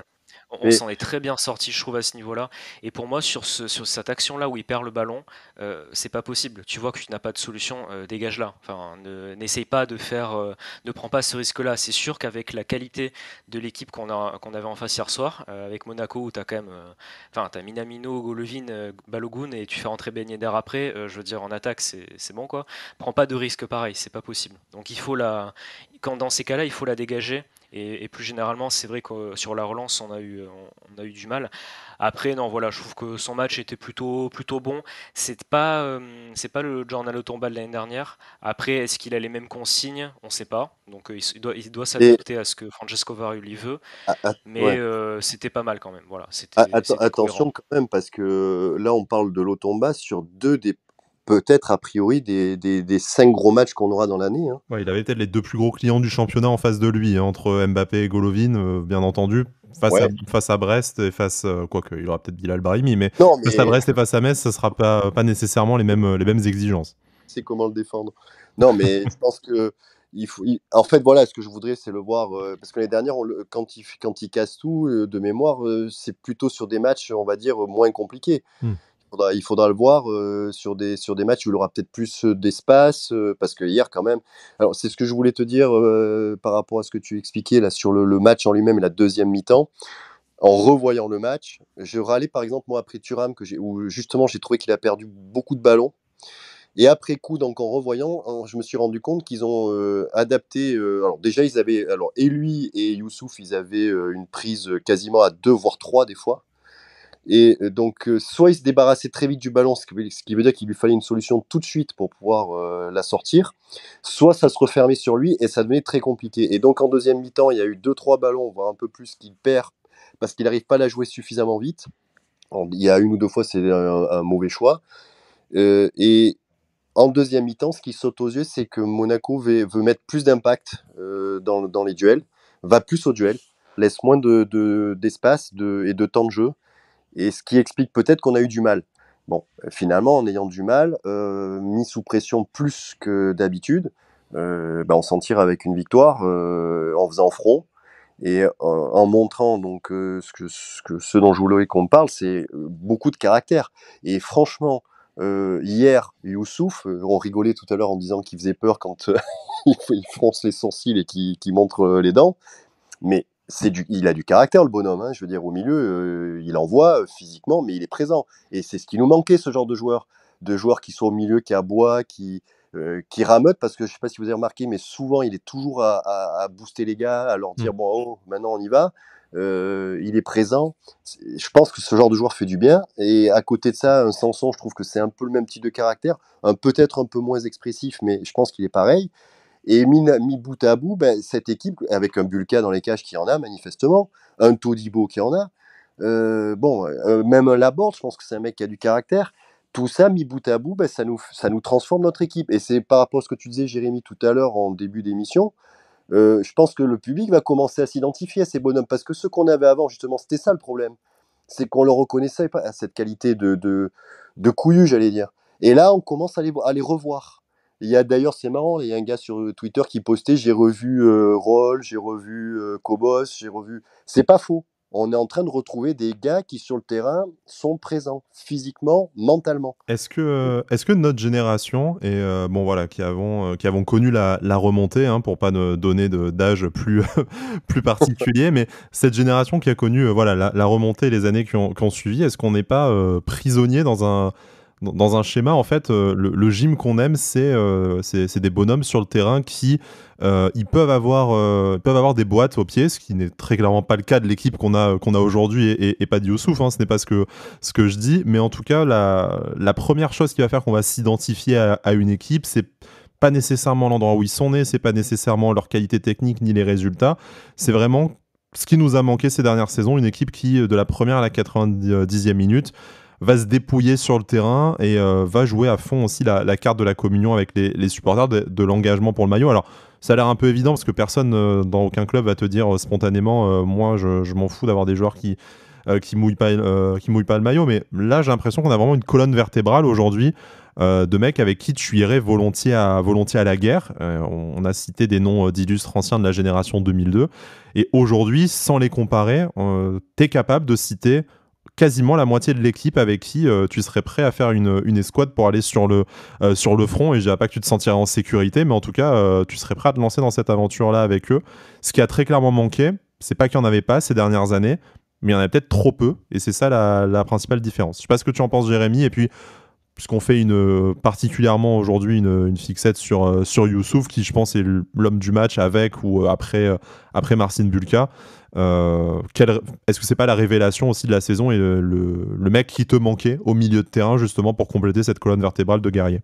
On, s'en est très bien sorti, je trouve, à ce niveau-là. Et pour moi, sur, cette action-là où il perd le ballon, euh, c'est pas possible. Tu vois que tu n'as pas de solution, euh, dégage-la. Enfin, n'essaye pas de faire, euh, ne prends pas ce risque-là. C'est sûr qu'avec la qualité de l'équipe qu'on avait en face hier soir, euh, avec Monaco où tu as quand même, enfin, as Minamino, Golovin, Balogun et tu fais rentrer Beignet d'air après, je veux dire, en attaque, c'est bon quoi. Prends pas de risque pareil, c'est pas possible. Donc il faut la, quand dans ces cas-là, il faut la dégager et, plus généralement, c'est vrai que euh, sur la relance, on a eu, euh, on, a eu du mal. Après, non, voilà, je trouve que son match était plutôt, plutôt bon. C'est pas, euh, c'est pas le Journal Tomba de l'année dernière. Après, est-ce qu'il a les mêmes consignes On sait pas. Donc, il, doit, il doit s'adapter à ce que Francesco lui veut. Ah, ah, mais c'était pas mal quand même. Voilà, c'était, ah, attention quand même, parce que là, on parle de l'automba sur deux des peut-être a priori des, cinq gros matchs qu'on aura dans l'année. Hein. il avait peut-être les deux plus gros clients du championnat en face de lui, hein, entre Mbappé et Golovin, euh, bien entendu. Face, à, Brest et face, quoi euh, quoique il aura peut-être Bilal Barimi, mais, face à Brest et face à Metz, ça ne sera pas, pas nécessairement les mêmes, les mêmes exigences. C'est comment le défendre. Non, mais je pense que il faut, en fait, voilà, ce que je voudrais, c'est le voir. Euh, parce que les dernières quand, il, quand il casse tout, de mémoire, c'est plutôt sur des matchs, on va dire, moins compliqués. Hmm il faudra le voir euh, sur, des, sur des matchs où il aura peut-être plus euh, d'espace, euh, parce que hier quand même, alors c'est ce que je voulais te dire par rapport à ce que tu expliquais là sur le, match en lui-même la deuxième mi-temps. En revoyant le match, je râlais par exemple moi après Thuram, que où justement j'ai trouvé qu'il a perdu beaucoup de ballons. Et après coup, donc en revoyant, je me suis rendu compte qu'ils ont adapté. alors déjà, ils avaient alors et lui et Youssouf, ils avaient une prise quasiment à deux voire trois des fois. Et euh, donc, euh, soit il se débarrassait très vite du ballon, ce qui veut, dire qu'il lui fallait une solution tout de suite pour pouvoir euh, la sortir, soit ça se refermait sur lui et ça devenait très compliqué. Et donc, en deuxième mi-temps, il y a eu deux, trois ballons, voire un peu plus, qu'il perd parce qu'il n'arrive pas à la jouer suffisamment vite. Il y a une ou deux fois, c'est un, mauvais choix. et en deuxième mi-temps, ce qui saute aux yeux, c'est que Monaco veut, mettre plus d'impact dans, les duels, va plus au duel, laisse moins d'espace et de temps de jeu et ce qui explique peut-être qu'on a eu du mal. Bon, euh, finalement, en ayant du mal, euh, mis sous pression plus que d'habitude, euh, bah, on s'en tire avec une victoire en faisant front et en montrant donc ce, que, ce, que, ce dont je et qu'on parle, c'est beaucoup de caractère. Et franchement, hier, Youssouf, on rigolait tout à l'heure en disant qu'il faisait peur quand il fronce les sourcils et qu'il montre les dents. Mais il a du caractère le bonhomme. Hein, je veux dire, au milieu, euh, il envoie euh, physiquement, mais il est présent. Et c'est ce qui nous manquait, ce genre de joueur, de joueurs qui sont au milieu, qui aboient, qui euh, qui rameutent, parce que je ne sais pas si vous avez remarqué, mais souvent il est toujours à, booster les gars, à leur mmh. dire bon, oh, maintenant on y va. il est présent. Je pense que ce genre de joueur fait du bien. Et à côté de ça, un Sanson, je trouve que c'est un peu le même type de caractère, un peut-être un peu moins expressif, mais je pense qu'il est pareil. Et mis, bout à bout, ben, cette équipe, avec un Bulka dans les cages qui en a manifestement, un Todibo qui en a, euh, bon, euh, même un Laborde, je pense que c'est un mec qui a du caractère. Tout ça, mis bout à bout, ben, ça, nous, transforme notre équipe. Et c'est par rapport à ce que tu disais, Jérémy, tout à l'heure en début d'émission, euh, je pense que le public va commencer à s'identifier à ces bonhommes. Parce que ce qu'on avait avant, justement, c'était ça le problème. C'est qu'on le reconnaissait pas cette qualité de, de, couillu, j'allais dire. Et là, on commence à à les revoir. Il y a d'ailleurs, c'est marrant, il y a un gars sur euh, Twitter qui postait j'ai revu euh, Roll, j'ai revu Cobos, euh, j'ai revu. C'est pas faux. On est en train de retrouver des gars qui sur le terrain sont présents physiquement, mentalement. Est-ce que, est que notre génération et bon voilà qui avons qui avons connu la, remontée pour hein, pour pas donner d'âge plus plus particulier, mais cette génération qui a connu voilà la, la remontée les années qui ont, qui ont suivi, est-ce qu'on n'est pas prisonnier dans un dans un schéma, en fait, euh, le, gym qu'on aime, euh, c'est c'est des bonhommes sur le terrain qui euh, ils peuvent avoir, peuvent avoir des boîtes aux pieds, ce qui n'est très clairement pas le cas de l'équipe qu'on a, qu'on a aujourd'hui et, pas de Youssouf, hein, ce n'est pas ce que, ce que je dis. Mais en tout cas, la, première chose qui va faire qu'on va s'identifier à, à une équipe, c'est pas nécessairement l'endroit où ils sont nés, c'est pas nécessairement leur qualité technique ni les résultats, c'est vraiment ce qui nous a manqué ces dernières saisons, une équipe qui, de la première à la 90e minute, va se dépouiller sur le terrain et euh, va jouer à fond aussi la, carte de la communion avec les, supporters, de, l'engagement pour le maillot. Alors, ça a l'air un peu évident parce que personne euh, dans aucun club va te dire euh, spontanément Moi, je, m'en fous d'avoir des joueurs qui. qui mouillent pas, qui mouillent pas le maillot, mais là j'ai l'impression qu'on a vraiment une colonne vertébrale aujourd'hui de mecs avec qui tu irais volontiers à, volontiers à la guerre. On, on, a cité des noms d'illustres anciens de la génération 2002, et aujourd'hui, sans les comparer, tu es capable de citer quasiment la moitié de l'équipe avec qui euh, tu serais prêt à faire une, escouade pour aller sur le, euh, sur le front. Et je dirais pas que tu te sentirais en sécurité, mais en tout cas, euh, tu serais prêt à te lancer dans cette aventure-là avec eux. Ce qui a très clairement manqué, c'est pas qu'il n'y en avait pas ces dernières années, mais il y en a peut-être trop peu. Et c'est ça la, la, principale différence. Je sais pas ce que tu en penses, Jérémy. Et puis, puisqu'on fait une, particulièrement aujourd'hui une, fixette sur, euh, sur Youssouf, qui je pense est l'homme du match avec ou euh, après, euh, après Marcin Bulka. Est-ce que c'est pas la révélation aussi de la saison et le, mec qui te manquait au milieu de terrain justement pour compléter cette colonne vertébrale de guerrier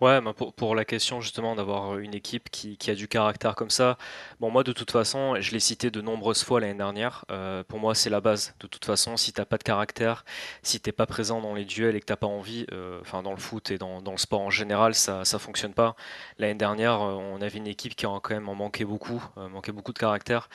Ouais, pour, pour, la question justement d'avoir euh, une équipe qui, qui, a du caractère comme ça, bon moi de toute façon, je l'ai cité de nombreuses fois l'année dernière, euh, pour moi c'est la base. De toute façon, si t'as pas de caractère, si t'es pas présent dans les duels et que t'as pas envie, euh, enfin dans le foot et dans, dans, le sport en général, ça, ça fonctionne pas. L'année dernière, on avait une équipe qui en, quand même en manquait beaucoup, manquait beaucoup de caractère.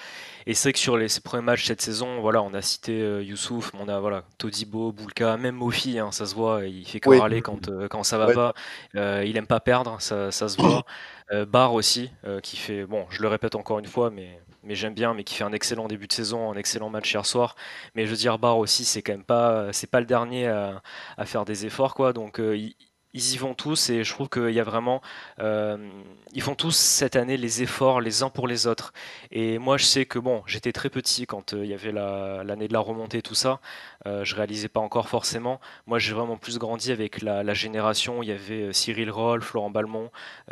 Et c'est vrai que sur les, ces premiers matchs cette saison, voilà, on a cité Youssouf, on a voilà, Todibo, Boulka, même Mofi, hein, ça se voit, il fait que râler quand, quand ça va pas. il il aime pas perdre, hein, ça, se voit. Euh, Barre aussi, euh, qui fait, bon, je le répète encore une fois, mais, mais j'aime bien, mais qui fait un excellent début de saison, un excellent match hier soir. Mais je veux dire, Barre aussi, c'est quand même pas, c'est pas le dernier à, à, faire des efforts, quoi. Donc, euh, il, ils y vont tous et je trouve qu'il y a vraiment. Euh, ils font tous cette année les efforts les uns pour les autres. Et moi, je sais que bon, j'étais très petit quand euh, il y avait l'année de la remontée, tout ça. Euh, je réalisais pas encore forcément. Moi, j'ai vraiment plus grandi avec la, génération il y avait euh, Cyril Roll, Florent Balmont,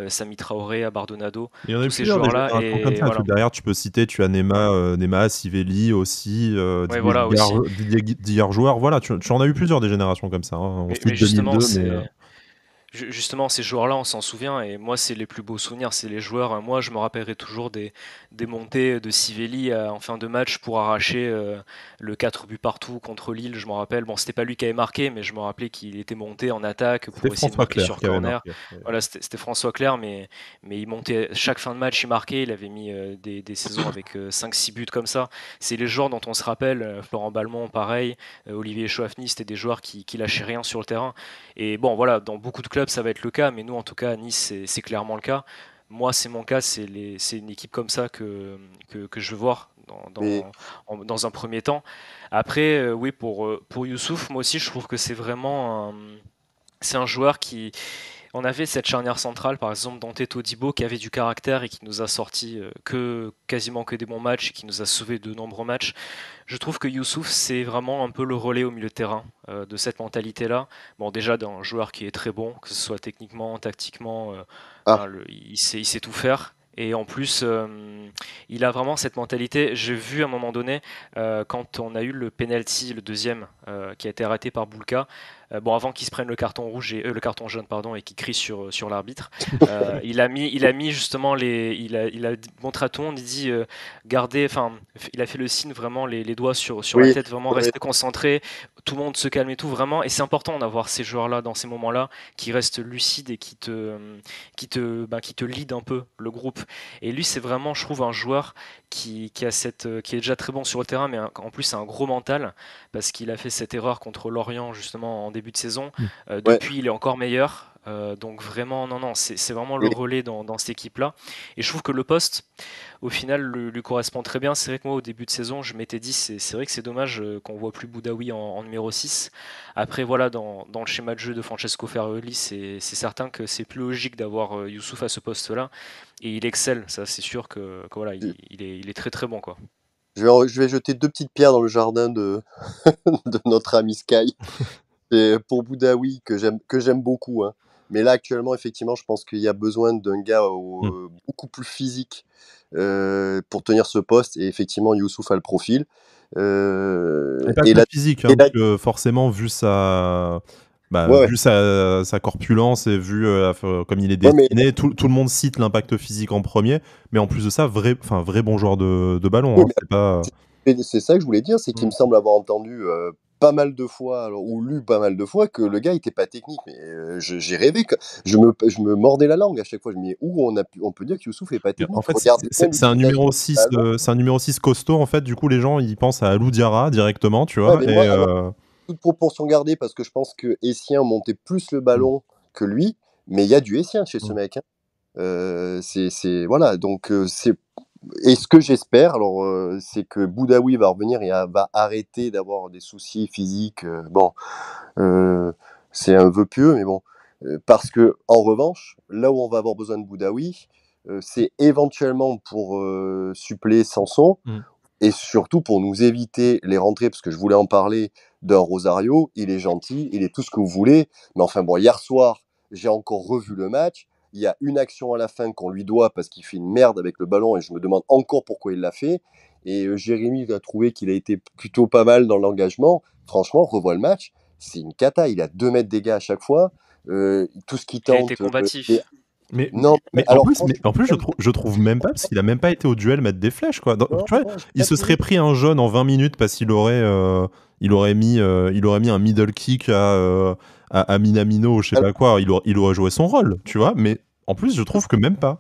Sami Traoré, Abardonado. Il y en a plusieurs ces joueurs-là. derrière, tu peux citer, tu as Nema, Nema Sivelli aussi, euh, Joueurs, voilà, tu, en as eu plusieurs des générations comme ça. On se dit mais justement, ces joueurs-là, on s'en souvient, et moi, c'est les plus beaux souvenirs, c'est les joueurs. Euh, moi, je me rappellerai toujours des, des montées de Sivelli euh, en fin de match pour arracher euh, le 4 buts partout contre Lille, je me rappelle. Bon, c'était pas lui qui avait marqué, mais je me rappelais qu'il était monté en attaque pour essayer de sur corner. Voilà, c'était François Clair, mais, mais il montait chaque fin de match, il marquait, il avait mis des, saisons avec 5-6 buts comme ça. C'est les joueurs dont on se rappelle, Florent Balmont, pareil, Olivier Chouafny, c'était des joueurs qui, qui lâchaient rien sur le terrain. Et bon, voilà, dans beaucoup de clubs, ça va être le cas, mais nous, en tout cas, à Nice, c'est clairement le cas. Moi, c'est mon cas, c'est une équipe comme ça que, que, je veux voir dans, un premier temps. Après, euh, oui, pour, euh, pour Youssouf, moi aussi, je trouve que c'est vraiment c'est un joueur qui, on avait cette charnière centrale, par exemple Dante Todibo, qui avait du caractère et qui nous a sorti euh, que, quasiment que des bons matchs et qui nous a sauvé de nombreux matchs. Je trouve que Youssouf, c'est vraiment un peu le relais au milieu de terrain euh, de cette mentalité-là. Bon, déjà d'un joueur qui est très bon, que ce soit techniquement, tactiquement, euh, ah. il, sait, tout faire. Et en plus, il a vraiment cette mentalité. J'ai vu à un moment donné, quand on a eu le penalty, le deuxième, qui a été raté par Boulka, euh, bon, avant qu'il se prenne le carton rouge et euh, le carton jaune, pardon, et qu'il crie sur euh, sur l'arbitre, il a mis il a mis justement les il a il a montré à tout le monde, il dit gardez, enfin, il a fait le signe vraiment les, les doigts sur sur la tête, vraiment rester concentré, tout le monde se calme et tout vraiment, et c'est important d'avoir ces joueurs là dans ces moments là qui restent lucides et qui te qui te ben, qui te lead un peu le groupe. Et lui, c'est vraiment, je trouve, un joueur qui, qui, a cette, qui est déjà très bon sur le terrain, mais en plus, c'est un gros mental parce qu'il a fait cette erreur contre Lorient justement en début de saison. Mm. Euh, depuis, il est encore meilleur. Euh, donc vraiment, non, non, c'est vraiment le relais dans, cette équipe-là. Et je trouve que le poste, au final, lui, correspond très bien. C'est vrai que moi, au début de saison, je m'étais dit, c'est vrai que c'est dommage euh, qu'on voit plus Boudaoui en, numéro 6. Après, voilà, dans, le schéma de jeu de Francesco Ferrelli c'est certain que c'est plus logique d'avoir Youssouf à ce poste-là. Et il excelle, ça, c'est sûr que, voilà, il, est, très très bon, quoi. Je vais, jeter deux petites pierres dans le jardin de, de notre ami Sky. c'est pour Boudaoui que j'aime que j'aime beaucoup. Hein. Mais là, actuellement, effectivement, je pense qu'il y a besoin d'un gars mmh. beaucoup plus physique euh, pour tenir ce poste. Et effectivement, Youssouf a le profil. Euh, et, la physique, hein, forcément, vu sa, bah, sa, corpulence et vu euh, comme il est déterminé, tout, le monde cite l'impact physique en premier, mais en plus de ça, vrai, vrai bon joueur de, ballon. Hein, c'est ça que je voulais dire, c'est qu'il mmh. me semble avoir entendu euh, pas mal de fois, ou lu pas mal de fois, que le gars était pas technique. Mais euh, j'ai rêvé, que je me, je me mordais la langue à chaque fois. Je me où on, a pu, on peut dire que Youssouf est pas technique. En fait, euh, c'est un, numéro 6, c'est un numéro 6 costaud. En fait, du coup, les gens, ils pensent à Lou Diarra directement, tu vois. et, euh, toute proportion gardée, parce que je pense que Essien montait plus le mmh. ballon que lui, mais il y a du Essien chez ce mmh. mec. Hein. c'est voilà, donc c'est et ce que j'espère, alors, euh, c'est que Boudaoui va revenir et va arrêter d'avoir des soucis physiques. Euh, bon, euh, c'est un vœu pieux, mais bon, parce que en revanche, là où on va avoir besoin de Boudaoui, c'est éventuellement pour suppléer Sanson mmh. et surtout pour nous éviter les rentrées, parce que je voulais en parler d'un Rosario. Il est gentil, il est tout ce que vous voulez, mais enfin bon, hier soir, j'ai encore revu le match. Il y a une action à la fin qu'on lui doit parce qu'il fait une merde avec le ballon et je me demande encore pourquoi il l'a fait. Et euh, Jérémy a trouvé qu'il a été plutôt pas mal dans l'engagement. Franchement, revois le match, c'est une cata. Il a 2 mètres dégâts à chaque fois. Euh, tout ce qui tente. Il a été euh, combatif. Mais, non, en plus, je, trouve même pas, parce qu'il a même pas été au duel mettre des flèches. Quoi. il se serait pris un jaune en 20 minutes parce qu'il aurait, aurait, mis, aurait mis un middle kick à, à, Minamino, je sais pas quoi, il, aura joué son rôle, tu vois. Mais en plus, je trouve que même pas.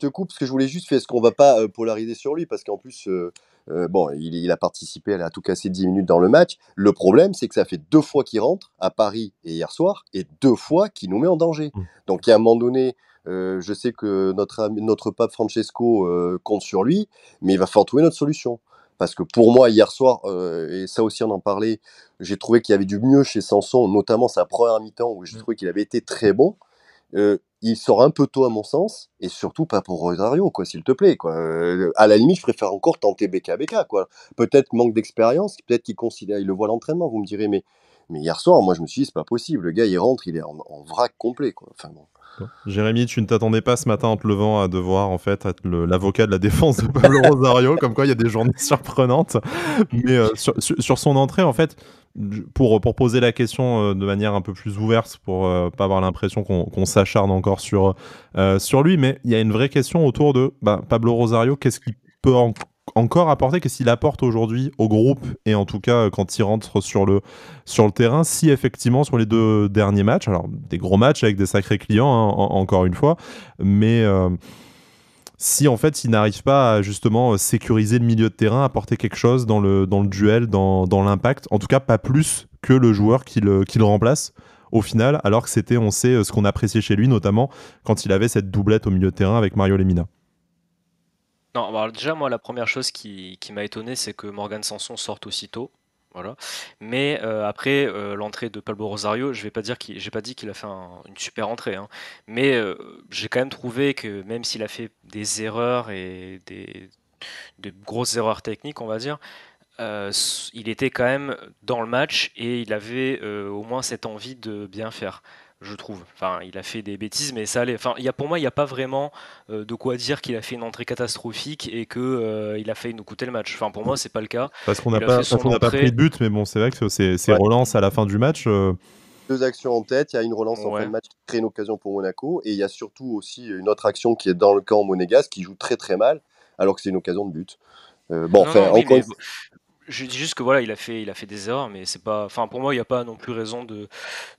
te coupe parce que je voulais juste faire ce qu'on va pas euh, polariser sur lui parce qu'en plus. Euh, euh, bon, il, a participé à tout casser 10 minutes dans le match. Le problème, c'est que ça fait deux fois qu'il rentre à Paris et hier soir, et deux fois qu'il nous met en danger. Mm. Donc, à un moment donné, je sais que notre, notre pape Francesco compte sur lui, mais il va falloir trouver notre solution. Parce que pour moi, hier soir, euh, et ça aussi on en parlait, j'ai trouvé qu'il y avait du mieux chez Sanson, notamment sa première mi-temps où j'ai mm. trouvé qu'il avait été très bon. Euh, il sort un peu tôt à mon sens, et surtout pas pour Rosario, quoi, s'il te plaît. Quoi. Euh, à la limite, je préfère encore tenter BKBK. Quoi. Peut-être manque d'expérience, peut-être qu'il considère, il le voit l'entraînement, vous me direz, mais, mais hier soir, moi je me suis dit, c'est pas possible, le gars il rentre, il est en, en vrac complet. Quoi. Enfin, bon. Jérémy, tu ne t'attendais pas ce matin en te levant à devoir en fait être l'avocat de la défense de Pablo Rosario, comme quoi il y a des journées surprenantes. Mais euh, sur, son entrée, en fait, pour, pour poser la question euh, de manière un peu plus ouverte, pour euh, pas avoir l'impression qu'on s'acharne encore sur, sur lui, mais il y a une vraie question autour de bah, Pablo Rosario, qu'est-ce qu'il peut en encore apporter Qu'est-ce qu'il apporte aujourd'hui au groupe Et en tout cas, euh, quand il rentre sur le, sur le terrain, si effectivement sur les deux derniers matchs, alors des gros matchs avec des sacrés clients, hein, encore une fois, mais euh, si en fait il n'arrive pas à justement euh, sécuriser le milieu de terrain, apporter quelque chose dans le, dans le duel, dans, dans l'impact, en tout cas pas plus que le joueur qui le, qui le remplace au final, alors que c'était, on sait, ce qu'on appréciait chez lui, notamment quand il avait cette doublette au milieu de terrain avec Mario Lemina. Bah, alors déjà, moi, la première chose qui, m'a étonné, c'est que Morgan Sanson sorte aussitôt. Voilà. Mais euh, après euh, l'entrée de Pablo Rosario, je vais pas dire qu'il, j'ai pas dit qu'il a fait une super entrée, hein. mais euh, j'ai quand même trouvé que même s'il a fait des erreurs et des, des grosses erreurs techniques, on va dire, il était quand même dans le match et il avait au moins cette envie de bien faire je trouve. Enfin, il a fait des bêtises, mais ça allait. Enfin, y a, pour moi, il n'y a pas vraiment euh, de quoi dire qu'il a fait une entrée catastrophique et qu'il euh, a failli nous coûter le match. Enfin, pour moi, c'est pas le cas. Parce qu'on n'a pas, pris de but, mais bon, c'est vrai que c'est relance à la fin du match. Euh. Deux actions en tête, il y a une relance en fin de match qui crée une occasion pour Monaco, et il y a surtout aussi une autre action qui est dans le camp monégasque qui joue très très mal, alors que c'est une occasion de but. bon, enfin, je dis juste que voilà, il a fait, il a fait des erreurs, mais c'est pas, enfin pour moi, il n'y a pas non plus raison de,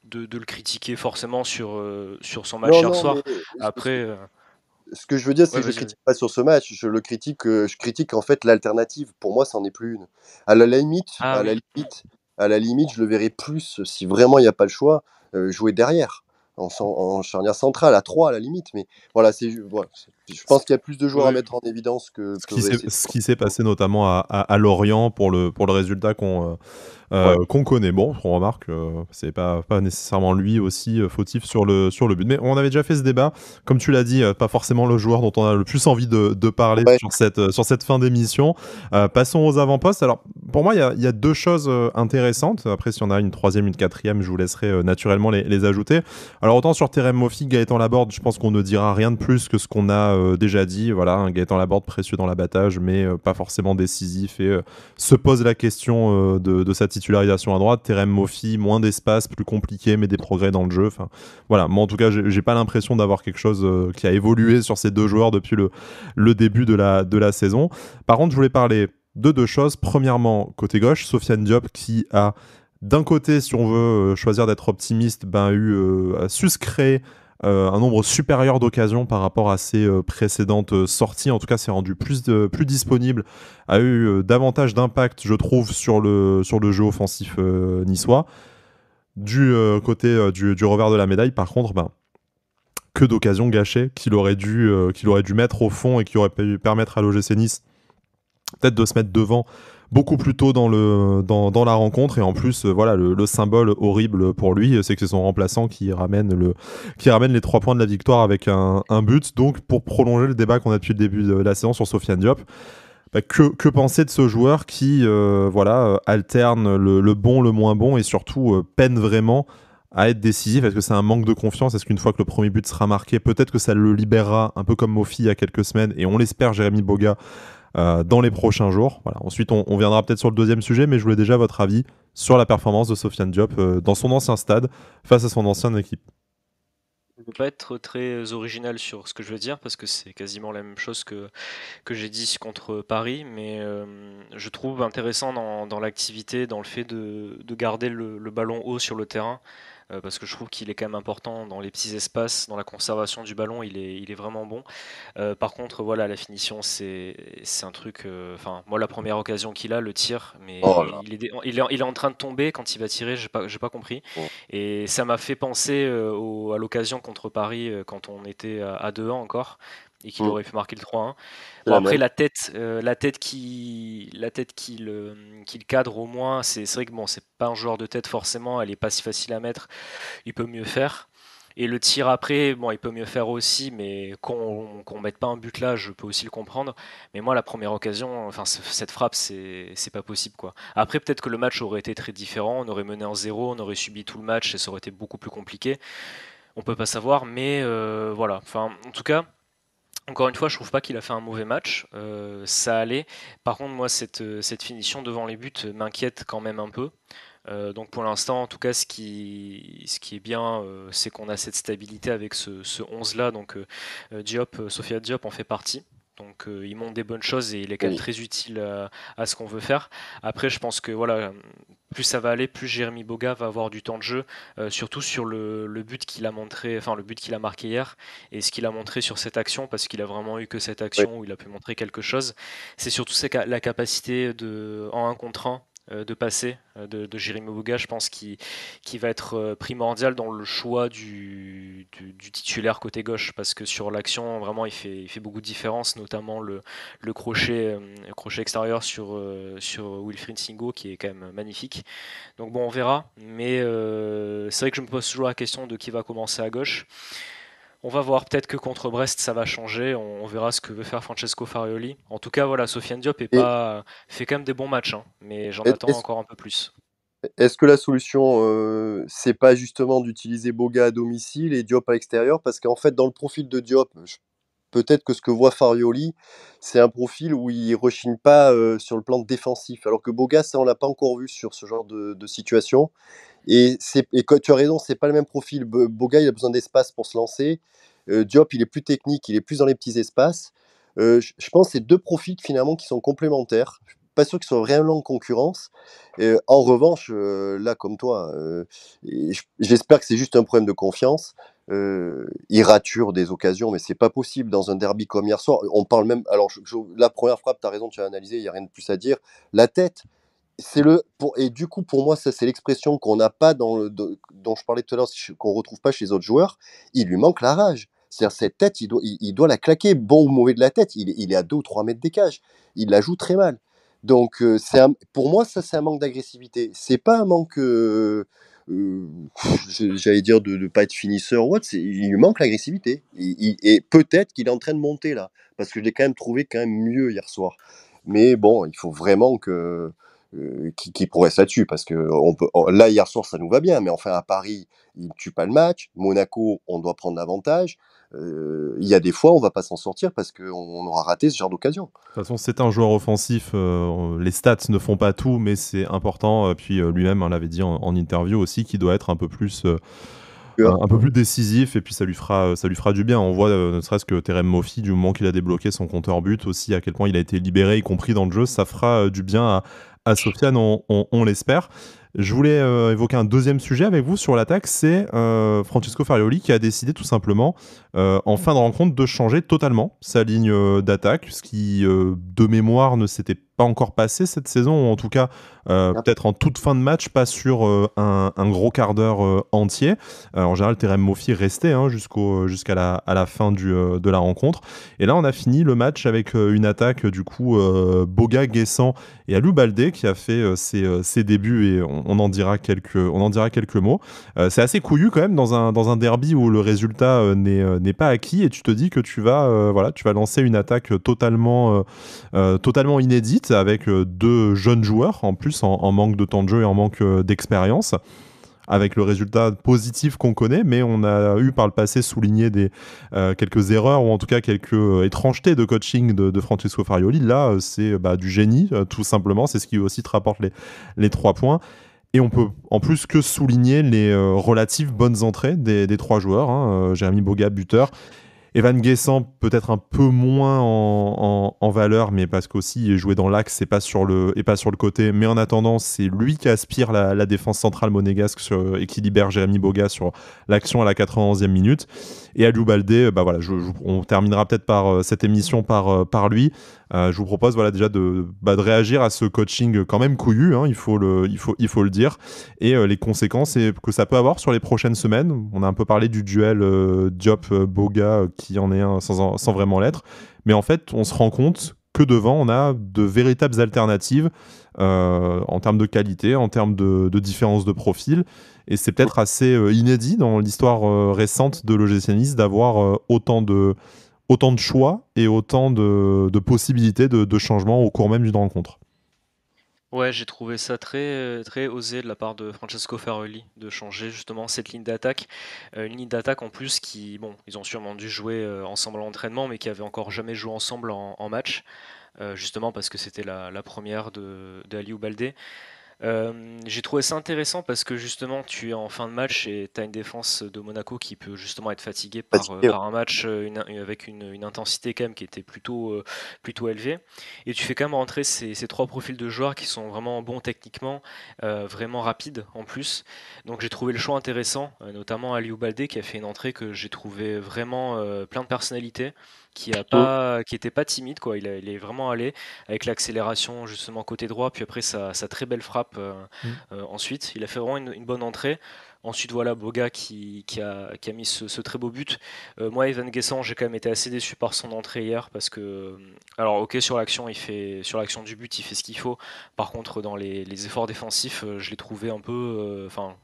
de, le critiquer forcément sur, euh, sur son match hier soir. Après. Euh, ce que je veux dire, c'est que je ne critique pas sur ce match. Je le critique. Euh, je critique en fait l'alternative. Pour moi, ça n'en est plus une. À la limite, ah à la limite, à la limite, je le verrai plus si vraiment il n'y a pas le choix jouer derrière en, en, charnière centrale à 3 à la limite. Mais voilà, c'est voilà, je pense qu'il y a plus de joueurs à mettre en évidence que. Ce, qui s'est passé notamment à, Lorient pour le, pour le résultat qu'on euh, euh, qu'on connaît. Bon, on remarque, euh, c'est pas, pas nécessairement lui aussi fautif sur le, sur le but. Mais on avait déjà fait ce débat. Comme tu l'as dit, pas forcément le joueur dont on a le plus envie de, parler sur, cette, sur cette fin d'émission. passons aux avant-postes. Alors, pour moi, il y a, y a, deux choses intéressantes. Après, si on a une troisième, une quatrième, je vous laisserai naturellement les, les, ajouter. Alors, autant sur Terem Mofi, Gaëtan Laborde, je pense qu'on ne dira rien de plus que ce qu'on a euh, déjà dit, voilà, un la Laborde précieux dans l'abattage, mais euh, pas forcément décisif. Et euh, se pose la question de, sa titularisation à droite. Terem Moffi, moins d'espace, plus compliqué, mais des progrès dans le jeu. Enfin, voilà. Moi, en tout cas, j'ai pas l'impression d'avoir quelque chose qui a évolué sur ces deux joueurs depuis le, début de la, saison. Par contre, je voulais parler de deux choses. Premièrement, côté gauche, Sofiane Diop qui a d'un côté, si on veut choisir d'être optimiste, ben, eu, a suscré... Euh, un nombre supérieur d'occasions par rapport à ses euh, précédentes euh, sorties. En tout cas, c'est rendu plus, plus disponible, a eu davantage d'impact, je trouve, sur le, sur le jeu offensif niçois. Du côté du, revers de la médaille, par contre, ben, que d'occasions gâchées qu'il aurait, dû qu'il aurait dû mettre au fond et qui aurait pu permettre à l'OGC Nice peut-être de se mettre devant beaucoup plus tôt dans, le, dans, la rencontre. Et en plus, euh, voilà, le, symbole horrible pour lui, euh, c'est que c'est son remplaçant qui ramène, le, qui ramène les trois points de la victoire avec un, but. Donc, pour prolonger le débat qu'on a depuis le début de la séance sur Sofiane Diop, bah, que, que, penser de ce joueur qui euh, voilà, alterne le, bon, le moins bon et surtout peine vraiment à être décisif Est-ce que c'est un manque de confiance Est-ce qu'une fois que le premier but sera marqué, peut-être que ça le libérera, un peu comme Mofi il y a quelques semaines, et on l'espère, Jérémy Boga euh, dans les prochains jours. Voilà. Ensuite, on, viendra peut-être sur le deuxième sujet, mais je voulais déjà votre avis sur la performance de Sofiane Diop euh, dans son ancien stade face à son ancienne équipe. Je ne vais pas être très euh, original sur ce que je veux dire parce que c'est quasiment la même chose que, que j'ai dit contre Paris, mais je trouve intéressant dans, l'activité, dans le fait de, de garder le, ballon haut sur le terrain. Euh, parce que je trouve qu'il est quand même important dans les petits espaces, dans la conservation du ballon, il est, vraiment bon. Euh, par contre, voilà, la finition, c'est un truc. Euh, enfin, moi, la première occasion qu'il a, le tir, mais oh il, est, en train de tomber quand il va tirer, j'ai pas, pas compris. Et ça m'a fait penser à l'occasion contre Paris quand on était à, 2-1 ans encore, et qu'il mm. aurait pu marquer le 3-1. après, la tête, euh, la tête qui, la tête qui le, cadre au moins, c'est vrai que bon, c'est pas un joueur de tête forcément, elle est pas si facile à mettre. Il peut mieux faire. Et le tir après, bon, il peut mieux faire aussi, mais qu'on ne mette pas un but là, je peux aussi le comprendre. Mais moi, la première occasion, enfin, cette frappe, c'est pas possible, quoi. Après, peut-être que le match aurait été très différent, on aurait mené en zéro, on aurait subi tout le match et ça aurait été beaucoup plus compliqué. On peut pas savoir, mais euh, voilà. Enfin, en tout cas, encore une fois, je trouve pas qu'il a fait un mauvais match, euh, ça allait. Par contre, moi, cette, euh, cette finition devant les buts m'inquiète quand même un peu. Euh, donc pour l'instant, en tout cas, ce qui, ce qui est bien, c'est qu'on a cette stabilité avec ce, 11-là. Donc Diop, Sofia Diop en fait partie. Donc euh, il montre des bonnes choses et il est quand même très utile à ce qu'on veut faire. Après, je pense que voilà, plus ça va aller, plus Jérémy Boga va avoir du temps de jeu, euh, surtout sur le, but qu'il a montré, enfin le but qu'il a marqué hier et ce qu'il a montré sur cette action, parce qu'il a vraiment eu que cette action où il a pu montrer quelque chose. C'est surtout la capacité de en un contre 1. Euh, de passer euh, de, Jérémy Boga, je pense, qui, qui va être euh, primordial dans le choix du, du, titulaire côté gauche, parce que sur l'action, vraiment, il fait, il fait beaucoup de différence, notamment le, crochet, crochet extérieur sur, sur Wilfried Singo, qui est quand même magnifique. Donc bon, on verra, mais c'est vrai que je me pose toujours la question de qui va commencer à gauche. On va voir, peut-être que contre Brest, ça va changer. On, verra ce que veut faire Francesco Farioli. En tout cas, voilà, Sofiane Diop euh, fait quand même des bons matchs, hein, mais j'en attends encore un peu plus. Est-ce que la solution, euh, c'est pas justement d'utiliser Boga à domicile et Diop à l'extérieur Parce qu'en fait, dans le profil de Diop, peut-être que ce que voit Farioli, c'est un profil où il ne rechigne pas euh, sur le plan défensif. Alors que Boga, ça, on l'a pas encore vu sur ce genre de situation. Et, et tu as raison, c'est pas le même profil. Boga, il a besoin d'espace pour se lancer. Euh, Diop, il est plus technique, il est plus dans les petits espaces. Euh, je, pense que c'est deux profils finalement qui sont complémentaires. Je suis pas sûr qu'ils soient vraiment en concurrence. en revanche, euh, là, comme toi, j'espère que c'est juste un problème de confiance. Euh, il rature des occasions, mais c'est pas possible dans un derby comme hier soir. On parle même. Alors, la première frappe, tu as raison, tu as analysé, il n'y a rien de plus à dire. La tête, c'est le pour, et du coup pour moi ça c'est l'expression qu'on n'a pas dans le, dont je parlais tout à l'heure qu'on retrouve pas chez les autres joueurs il lui manque la rage c'est-à-dire cette tête il doit, il, doit la claquer bon ou mauvais de la tête il, il, est à 2 ou 3 mètres des cages il la joue très mal donc euh, c'est pour moi ça c'est un manque d'agressivité c'est pas un manque euh, euh, j'allais dire de ne pas être finisseur ou autre il lui manque l'agressivité et, et peut-être qu'il est en train de monter là parce que je l'ai quand même trouvé quand même mieux hier soir mais bon il faut vraiment que euh, qui, qui, progresse là-dessus parce que on peut, oh, là hier soir ça nous va bien, mais enfin à Paris il tue pas le match, Monaco on doit prendre l'avantage. Euh, il y a des fois on va pas s'en sortir parce qu'on on aura raté ce genre d'occasion. De toute façon c'est un joueur offensif, euh, les stats ne font pas tout, mais c'est important. Puis lui-même on l'avait dit en, interview aussi qu'il doit être un peu plus un, peu plus décisif et puis ça lui fera ça lui fera du bien on voit ne serait-ce que Terem Moffi du moment qu'il a débloqué son compteur but aussi à quel point il a été libéré y compris dans le jeu ça fera du bien à, à Sofiane, on, on l'espère. Je voulais euh, évoquer un deuxième sujet avec vous sur l'attaque, c'est euh, Francesco Farioli qui a décidé tout simplement euh, en fin de rencontre de changer totalement sa ligne euh, d'attaque, ce qui de mémoire ne s'était pas encore passé cette saison, ou en tout cas ah. peut-être en toute fin de match, pas sur un, gros quart d'heure entier. en général, Terem Mofi restait hein, jusqu'à la, fin du, de la rencontre. Et là, on a fini le match avec une attaque du coup Boga, Guessant et Alou Baldé qui a fait ses, ses débuts et on, en dira quelques, on en dira quelques mots. Euh, c'est assez couillu quand même dans un, derby où le résultat euh, euh, n'est pas acquis et tu te dis que tu vas, voilà, tu vas lancer une attaque totalement, totalement inédite avec deux jeunes joueurs en plus en, manque de temps de jeu et en manque d'expérience avec le résultat positif qu'on connaît, mais on a eu par le passé souligné des, quelques erreurs ou en tout cas quelques étrangetés de coaching de, Francesco Farioli. Là, c'est bah, du génie, tout simplement. C'est ce qui aussi te rapporte les, les trois points. Et on peut en plus que souligner les euh, relatives bonnes entrées des, trois joueurs, hein, euh, Jérémy Boga, buteur, Evan Guessant peut-être un peu moins en, valeur, mais parce qu'aussi joué dans l'axe et pas sur le et pas sur le côté. Mais en attendant, c'est lui qui aspire la, défense centrale monégasque et qui libère Jérémy Boga sur l'action à la 91e e minute. Et Aliou Baldé, euh, bah voilà, on terminera peut-être par euh, cette émission par, euh, par lui. je vous propose voilà, déjà de, bah, de réagir à ce coaching quand même couillu, hein, il, faut le, il, faut, il faut le dire, et les conséquences que ça peut avoir sur les prochaines semaines. On a un peu parlé du duel Diop-Boga qui en est un sans, sans vraiment l'être. Mais en fait, on se rend compte devant, on a de véritables alternatives euh, en termes de qualité, en termes de, différence de profil. Et c'est peut-être assez euh, inédit dans l'histoire euh, récente de logicieliste d'avoir autant de, autant de choix et autant de, possibilités de changement au cours même d'une rencontre. Ouais, j'ai trouvé ça très, euh, très osé de la part de Francesco Farelli de changer justement cette ligne d'attaque. Euh, une ligne d'attaque en plus qui, bon, ils ont sûrement dû jouer euh, ensemble à l'entraînement, mais qui avait encore jamais joué ensemble en, match, justement parce que c'était la, première de, de euh, j'ai trouvé ça intéressant parce que justement, tu es en fin de match et tu as une défense de Monaco qui peut justement être fatiguée par, par un match euh, avec une, intensité quand même qui était plutôt, euh, plutôt élevée. Et tu fais quand même rentrer ces, trois profils de joueurs qui sont vraiment bons techniquement, vraiment rapides en plus. Donc j'ai trouvé le choix intéressant, notamment Aliou Baldé qui a fait une entrée que j'ai trouvé vraiment plein de personnalité qui a pas, qui était pas timide quoi. Il, est vraiment allé avec l'accélération justement côté droit, puis après sa, très belle frappe euh, mm. euh, ensuite. Il a fait vraiment une bonne entrée. Ensuite, voilà Boga qui, a, mis ce, très beau but. Euh, moi, Evan Guessant, j'ai quand même été assez déçu par son entrée hier parce que, euh, alors, ok, sur l'action, il fait sur l'action du but, il fait ce qu'il faut. Par contre, dans les, efforts défensifs, euh, je l'ai trouvé un peu, enfin.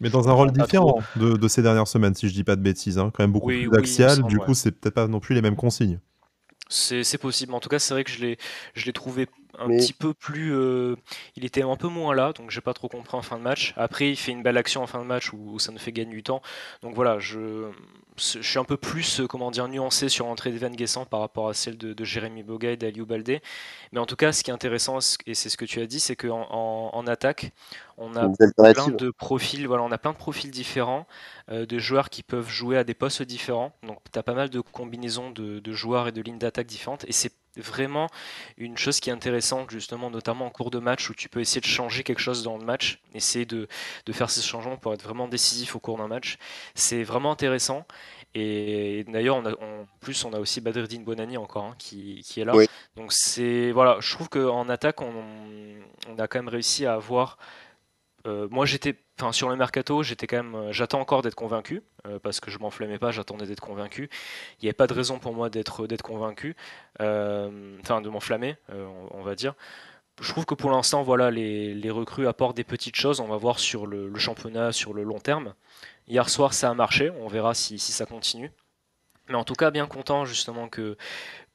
mais dans un rôle différent de, ces dernières semaines, si je dis pas de bêtises, hein. quand même beaucoup plus axial. du coup, c'est peut-être pas non plus les mêmes consignes. C'est possible. En tout cas, c'est vrai que je l'ai trouvé un petit peu plus. Euh, il était un peu moins là, donc j'ai pas trop compris en fin de match. Après, il fait une belle action en fin de match où, ça nous fait gagner du temps. Donc voilà, je, suis un peu plus euh, comment dire nuancé sur l'entrée d'Evan Guessant par rapport à celle de, Jérémy Boga et d'Aliou Baldé. Mais en tout cas, ce qui est intéressant, et c'est ce que tu as dit, c'est qu'en en, attaque, on a plein de profils, voilà, on a plein de profils différents, euh, de joueurs qui peuvent jouer à des postes différents. Donc tu as pas mal de combinaisons de, de joueurs et de lignes d'attaque différentes. Et c'est vraiment une chose qui est intéressante, justement, notamment en cours de match où tu peux essayer de changer quelque chose dans le match, essayer de, de faire ces changements pour être vraiment décisif au cours d'un match. C'est vraiment intéressant. Et, d'ailleurs, on en plus, on a aussi Badreddin Bonani encore hein, qui, qui, est là. Donc, c'est voilà, je trouve qu'en attaque, on, on, a quand même réussi à avoir euh, moi j'étais sur le mercato j'étais quand même euh, j'attends encore d'être convaincu euh, parce que je m'enflammais pas j'attendais d'être convaincu il n'y avait pas de raison pour moi d'être d'être convaincu enfin de m'enflammer on, va dire je trouve que pour l'instant voilà les, recrues apportent des petites choses on va voir sur le, championnat sur le long terme hier soir ça a marché on verra si ça continue mais en tout cas, bien content justement que,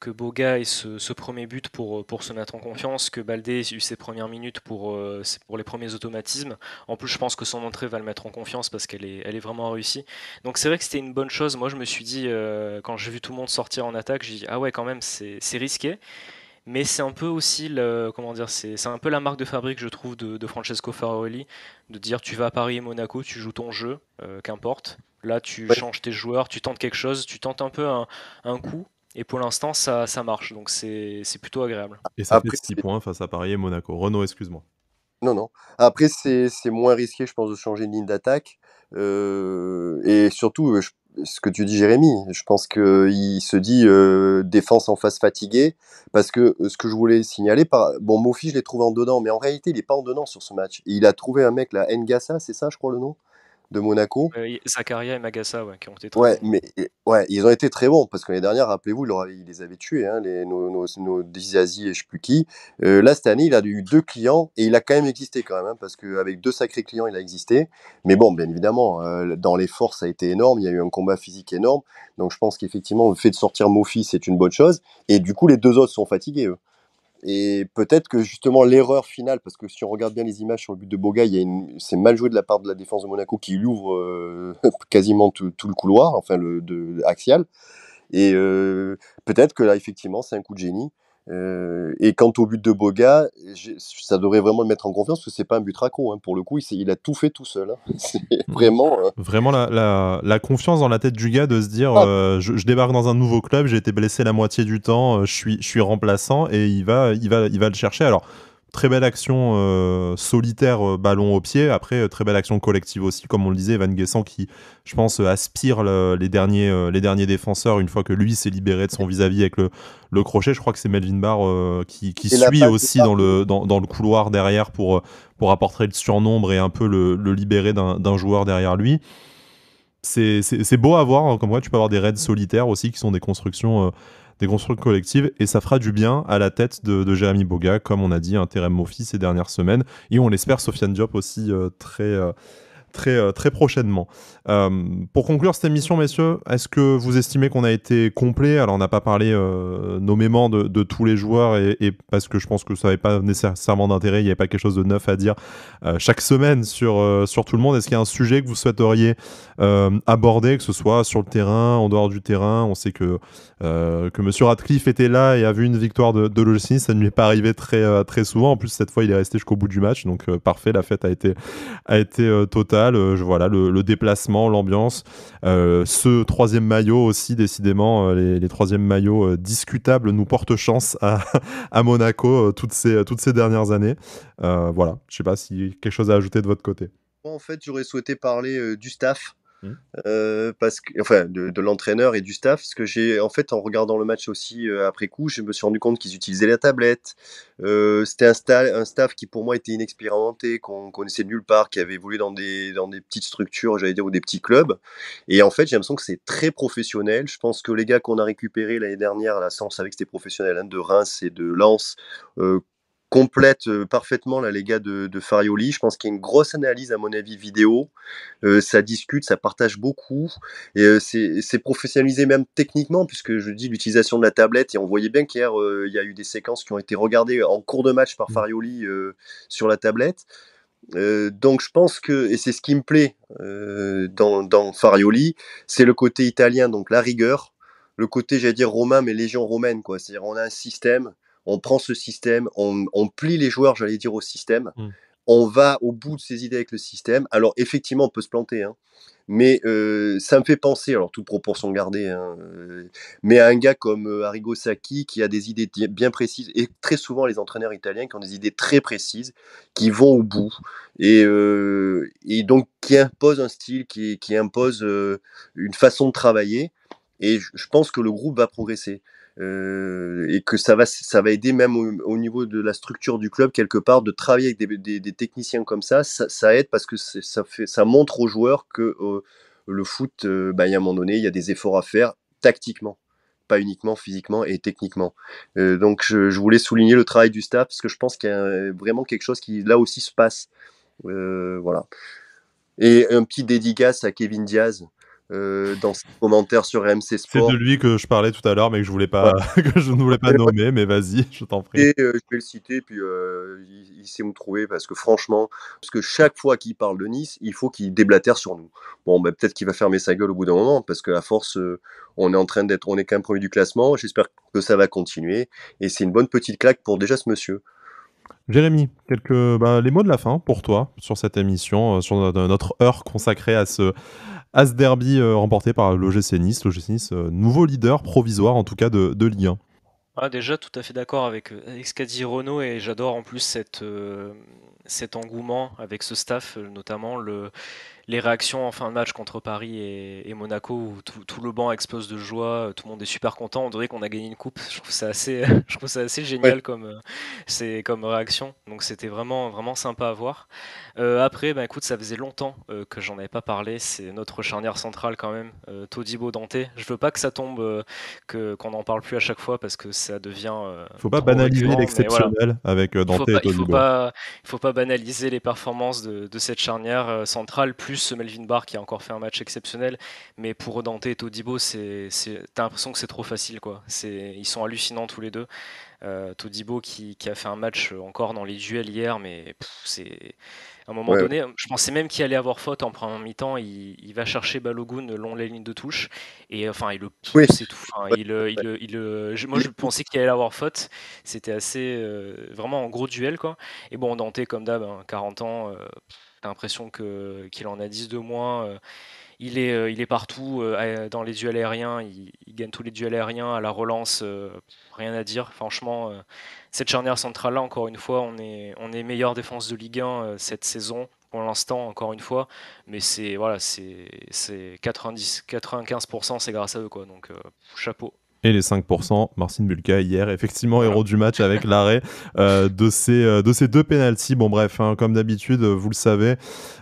que Boga ait ce, premier but pour, pour se mettre en confiance, que Baldé ait eu ses premières minutes pour, euh, pour les premiers automatismes. En plus, je pense que son entrée va le mettre en confiance parce qu'elle est, elle est vraiment réussie. Donc c'est vrai que c'était une bonne chose. Moi, je me suis dit, euh, quand j'ai vu tout le monde sortir en attaque, j'ai dit, ah ouais, quand même, c'est risqué mais c'est un peu aussi le, comment dire c'est un peu la marque de fabrique je trouve de, Francesco Farolli de dire tu vas à Paris et Monaco tu joues ton jeu euh, qu'importe Là, tu changes tes joueurs, tu tentes quelque chose, tu tentes un peu un, coup. Et pour l'instant, ça, ça, marche. Donc, c'est plutôt agréable. Et ça fait 6 points face à Paris et Monaco. Renaud, excuse-moi. Non, non. Après, c'est moins risqué, je pense, de changer de ligne d'attaque. Euh, et surtout, ce que tu dis, Jérémy, je pense que qu'il se dit euh, défense en face fatiguée. Parce que euh, ce que je voulais signaler, par, bon, Mofi, je l'ai trouvé en dedans, mais en réalité, il n'est pas en dedans sur ce match. il a trouvé un mec, là, Ngassa, c'est ça, je crois, le nom de Monaco. Zakaria et Magassa, ouais, qui ont été très ouais, bons. Mais, ouais, ils ont été très bons, parce que l'année dernière, rappelez-vous, ils les avaient tués, hein, les, nos, nos, nos Dizazi et je sais plus qui. Euh, là, cette année, il a eu deux clients, et il a quand même existé quand même, hein, parce qu'avec deux sacrés clients, il a existé. Mais bon, bien évidemment, euh, dans les forces, ça a été énorme, il y a eu un combat physique énorme, donc je pense qu'effectivement, le fait de sortir Mofi, c'est une bonne chose, et du coup, les deux autres sont fatigués, eux. Et peut-être que justement l'erreur finale, parce que si on regarde bien les images sur le but de Boga, c'est mal joué de la part de la défense de Monaco qui lui ouvre euh, quasiment tout, le couloir, enfin le de, axial. Et euh, peut-être que là, effectivement, c'est un coup de génie. Euh, et quant au but de Boga, ça devrait vraiment le mettre en confiance parce que c'est pas un but raco. Hein. Pour le coup, il, il, a tout fait tout seul. Hein. C'est mm. vraiment. Euh, vraiment la, la, la, confiance dans la tête du gars de se dire ah. euh, je, je, débarque dans un nouveau club, j'ai été blessé la moitié du temps, je suis, je suis remplaçant et il va, il, va, il va le chercher. Alors très belle action euh, solitaire, euh, ballon au pied. Après, euh, très belle action collective aussi, comme on le disait, Van Guessant qui, je pense, aspire les, derniers, les derniers défenseurs une fois que lui s'est libéré de son vis-à-vis avec le, crochet. Je crois que c'est Melvin Barr qui, suit aussi dans le, dans, le couloir derrière pour, pour apporter le surnombre et un peu le, libérer d'un joueur derrière lui c'est beau à voir. Hein, comme quoi tu peux avoir des raids solitaires aussi qui sont des constructions des constructions collectives et ça fera du bien à la tête de, de Jérémy Boga, comme on a dit, un Terem ces dernières semaines. Et on l'espère, Sofiane Diop aussi euh, très. Euh, très, euh, très prochainement. Euh, pour conclure cette émission, messieurs, est-ce que vous estimez qu'on a été complet Alors, on n'a pas parlé euh, nommément de, tous les joueurs, et, parce que je pense que ça n'avait pas nécessairement d'intérêt, il n'y avait pas quelque chose de neuf à dire chaque semaine sur, sur tout le monde. Est-ce qu'il y a un sujet que vous souhaiteriez aborder, que ce soit sur le terrain, en dehors du terrain On sait que, que monsieur Radcliffe était là et a vu une victoire de, de ça ne lui est pas arrivé très, très souvent. En plus, cette fois, il est resté jusqu'au bout du match, donc parfait, la fête a été, a été totale. Euh, voilà, le, déplacement, l'ambiance. Euh, ce troisième maillot aussi, décidément, euh, les, troisièmes maillots discutables nous portent chance à, Monaco toutes, ces, toutes ces dernières années. voilà, je sais pas si quelque chose à ajouter de votre côté. En fait, j'aurais souhaité parler du staff Mmh. Euh, parce que, enfin, de, l'entraîneur et du staff, parce que j'ai, en fait, en regardant le match aussi euh, après coup, je me suis rendu compte qu'ils utilisaient la tablette. Euh, c'était un, staff qui pour moi était inexpérimenté, qu'on connaissait de nulle part, qui avait évolué dans des, dans des petites structures, j'allais dire, ou des petits clubs. Et en fait, j'ai l'impression que c'est très professionnel. Je pense que les gars qu'on a récupérés l'année dernière, la Sens, avec c'était professionnel, hein, de Reims et de Lens, complète euh, parfaitement là, les de, Farioli. Je pense qu'il y a une grosse analyse, à mon avis, vidéo. Euh, ça discute, ça partage beaucoup. Et euh, c'est professionnalisé même techniquement, puisque je dis l'utilisation de la tablette. Et on voyait bien qu'hier, il y a eu des séquences qui ont été regardées en cours de match par mm. Farioli sur la tablette. donc je pense que, et c'est ce qui me plaît dans, Farioli, c'est le côté italien, donc la rigueur, le côté, j'allais dire, romain, mais légion romaine. quoi. C'est-à-dire, on a un système, on prend ce système, on, plie les joueurs, j'allais dire, au système, mm. on va au bout de ses idées avec le système. Alors effectivement, on peut se planter, hein. mais euh, ça me fait penser, alors tout proportion gardée, hein, euh, mais à un gars comme euh, Arrigo Sacchi qui a des idées bien précises, et très souvent les entraîneurs italiens qui ont des idées très précises, qui vont au bout, et, donc qui impose un style, qui, qui impose une façon de travailler. Et je pense que le groupe va progresser. Euh, et que ça va, ça va aider même au, niveau de la structure du club quelque part de travailler avec des, techniciens comme ça, ça, aide parce que ça, fait, ça montre aux joueurs que euh, le foot, euh, bah, il y a un moment donné, il y a des efforts à faire tactiquement pas uniquement physiquement et techniquement. donc je, je, voulais souligner le travail du staff parce que je pense qu'il y a vraiment quelque chose qui là aussi se passe. voilà. Et un petit dédicace à Kevin Diaz, euh, dans ses commentaires sur MC Sport. C'est de lui que je parlais tout à l'heure, mais que je voulais pas, que je ne voulais pas nommer. Mais vas-y, je t'en prie. Et, euh, je vais le citer, puis euh, il, s'est sait où me trouver parce que franchement, parce que chaque fois qu'il parle de Nice, il faut qu'il déblatère sur nous. Bon, bah, peut-être qu'il va fermer sa gueule au bout d'un moment parce qu'à force, on est en train d'être, on est quand même premier du classement. J'espère que ça va continuer. Et c'est une bonne petite claque pour déjà ce monsieur. Jérémy, quelques, bah, les mots de la fin pour toi sur cette émission, sur notre heure consacrée à ce, As derby euh, remporté par l'OGC Nice. L'OGC Nice, euh, nouveau leader provisoire en tout cas de, de Ligue 1. Ah, déjà tout à fait d'accord avec, euh, avec, ce Renault et j'adore en plus cette, cet engouement avec ce staff, notamment le, les réactions en fin de match contre Paris et, Monaco où tout, le banc explose de joie, euh, tout le monde est super content, on dirait qu'on a gagné une coupe. Je trouve ça assez, je trouve assez génial comme, euh, c'est comme réaction. Donc c'était vraiment vraiment sympa à voir. Euh, après, ben écoute, ça faisait longtemps que j'en avais pas parlé. C'est notre charnière centrale quand même, Todibo Dante. Je veux pas que ça tombe, que qu'on en parle plus à chaque fois parce que ça devient. faut pas banaliser l'exceptionnel avec Dante et Todibo. Il faut faut pas banaliser les performances de, de cette charnière centrale plus ce Melvin Barr qui a encore fait un match exceptionnel. Mais pour Dante et Todibo, c'est, t'as l'impression que c'est trop facile. Quoi. ils sont hallucinants tous les deux. Euh, Todibo qui, a fait un match encore dans les duels hier, mais c'est à un moment donné, je pensais même qu'il allait avoir faute en premier mi-temps. Il, va chercher Balogun long les lignes de touche et enfin il le pousse et tout. il, euh, euh, euh, moi je pensais qu'il allait avoir faute. C'était assez vraiment en gros duel quoi. Et bon Dante comme d'hab, 40 hein, ans, j'ai l'impression que qu'il en a 10 de moins. Euh, il est euh, il est partout euh, dans les duels aériens. Il, gagne tous les duels aériens à la relance. rien à dire. Franchement, cette charnière centrale là, encore une fois, on est on est meilleure défense de Ligue 1 cette saison pour l'instant, encore une fois. Mais c'est voilà, c'est 90, 95%, c'est grâce à eux quoi. Donc chapeau les 5%. Marcin Bulka hier, effectivement, héros du match avec l'arrêt euh, de, ces, euh, de deux pénalties. Bon, bref, hein, comme d'habitude, euh, vous le savez,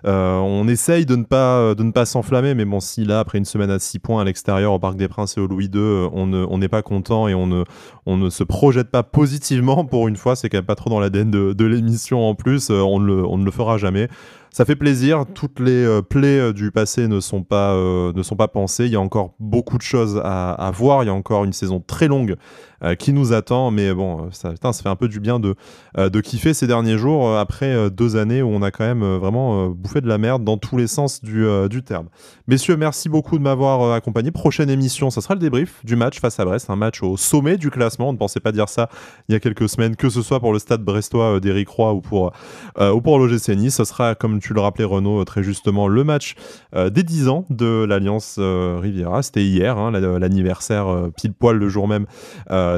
on essaye de ne pas, de ne pas s'enflammer, mais bon, si là, après une semaine à 6 points à l'extérieur, au Parc des Princes et au Louis II, on n'est pas content et on ne, on ne se projette pas positivement pour une fois, c'est quand même pas trop dans l'ADN de, de l'émission en plus, on, on ne le fera jamais ça fait plaisir. Toutes les euh, plaies euh, du passé ne sont pas, euh, ne sont pas pensées. Il y a encore beaucoup de choses à voir. Il y a encore une saison très longue euh, qui nous attend. Mais bon, euh, ça, ça fait un peu du bien de, euh, de kiffer ces derniers jours après deux années où on a quand même vraiment bouffé de la merde dans tous les sens du, du terme. Messieurs, merci beaucoup de m'avoir accompagné. Prochaine émission, ça sera le débrief du match face à Brest, un match au sommet du classement. On ne pensait pas dire ça il y a quelques semaines, que ce soit pour le stade brestois d'Éric Roy ou pour, ou pour l'OGC Nice. Ça sera, comme tu le rappelais, Renaud, très justement, le match des 10 ans de l'Alliance Riviera. C'était hier, hein, l'anniversaire pile poil le jour même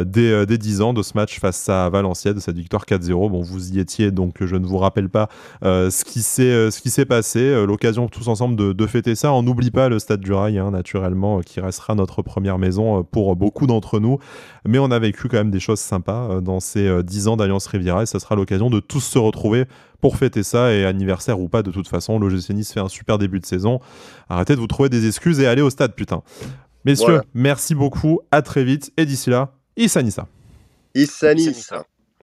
euh, des, 10 euh, ans de ce match face à Valenciennes, de cette victoire 4-0. Bon, vous y étiez, donc euh, je ne vous rappelle pas ce qui s'est passé. L'occasion tous ensemble de, fêter ça. On n'oublie pas le Stade du Rail, hein, naturellement, qui restera notre première maison pour beaucoup d'entre nous. Mais on a vécu quand même des choses sympas dans ces 10 ans d'Alliance Riviera et ça sera l'occasion de tous se retrouver pour fêter ça et anniversaire ou pas de toute façon l'OGC Nice fait un super début de saison arrêtez de vous trouver des excuses et allez au stade putain messieurs merci beaucoup à très vite et d'ici là Issa Nissa. Issa Nissa.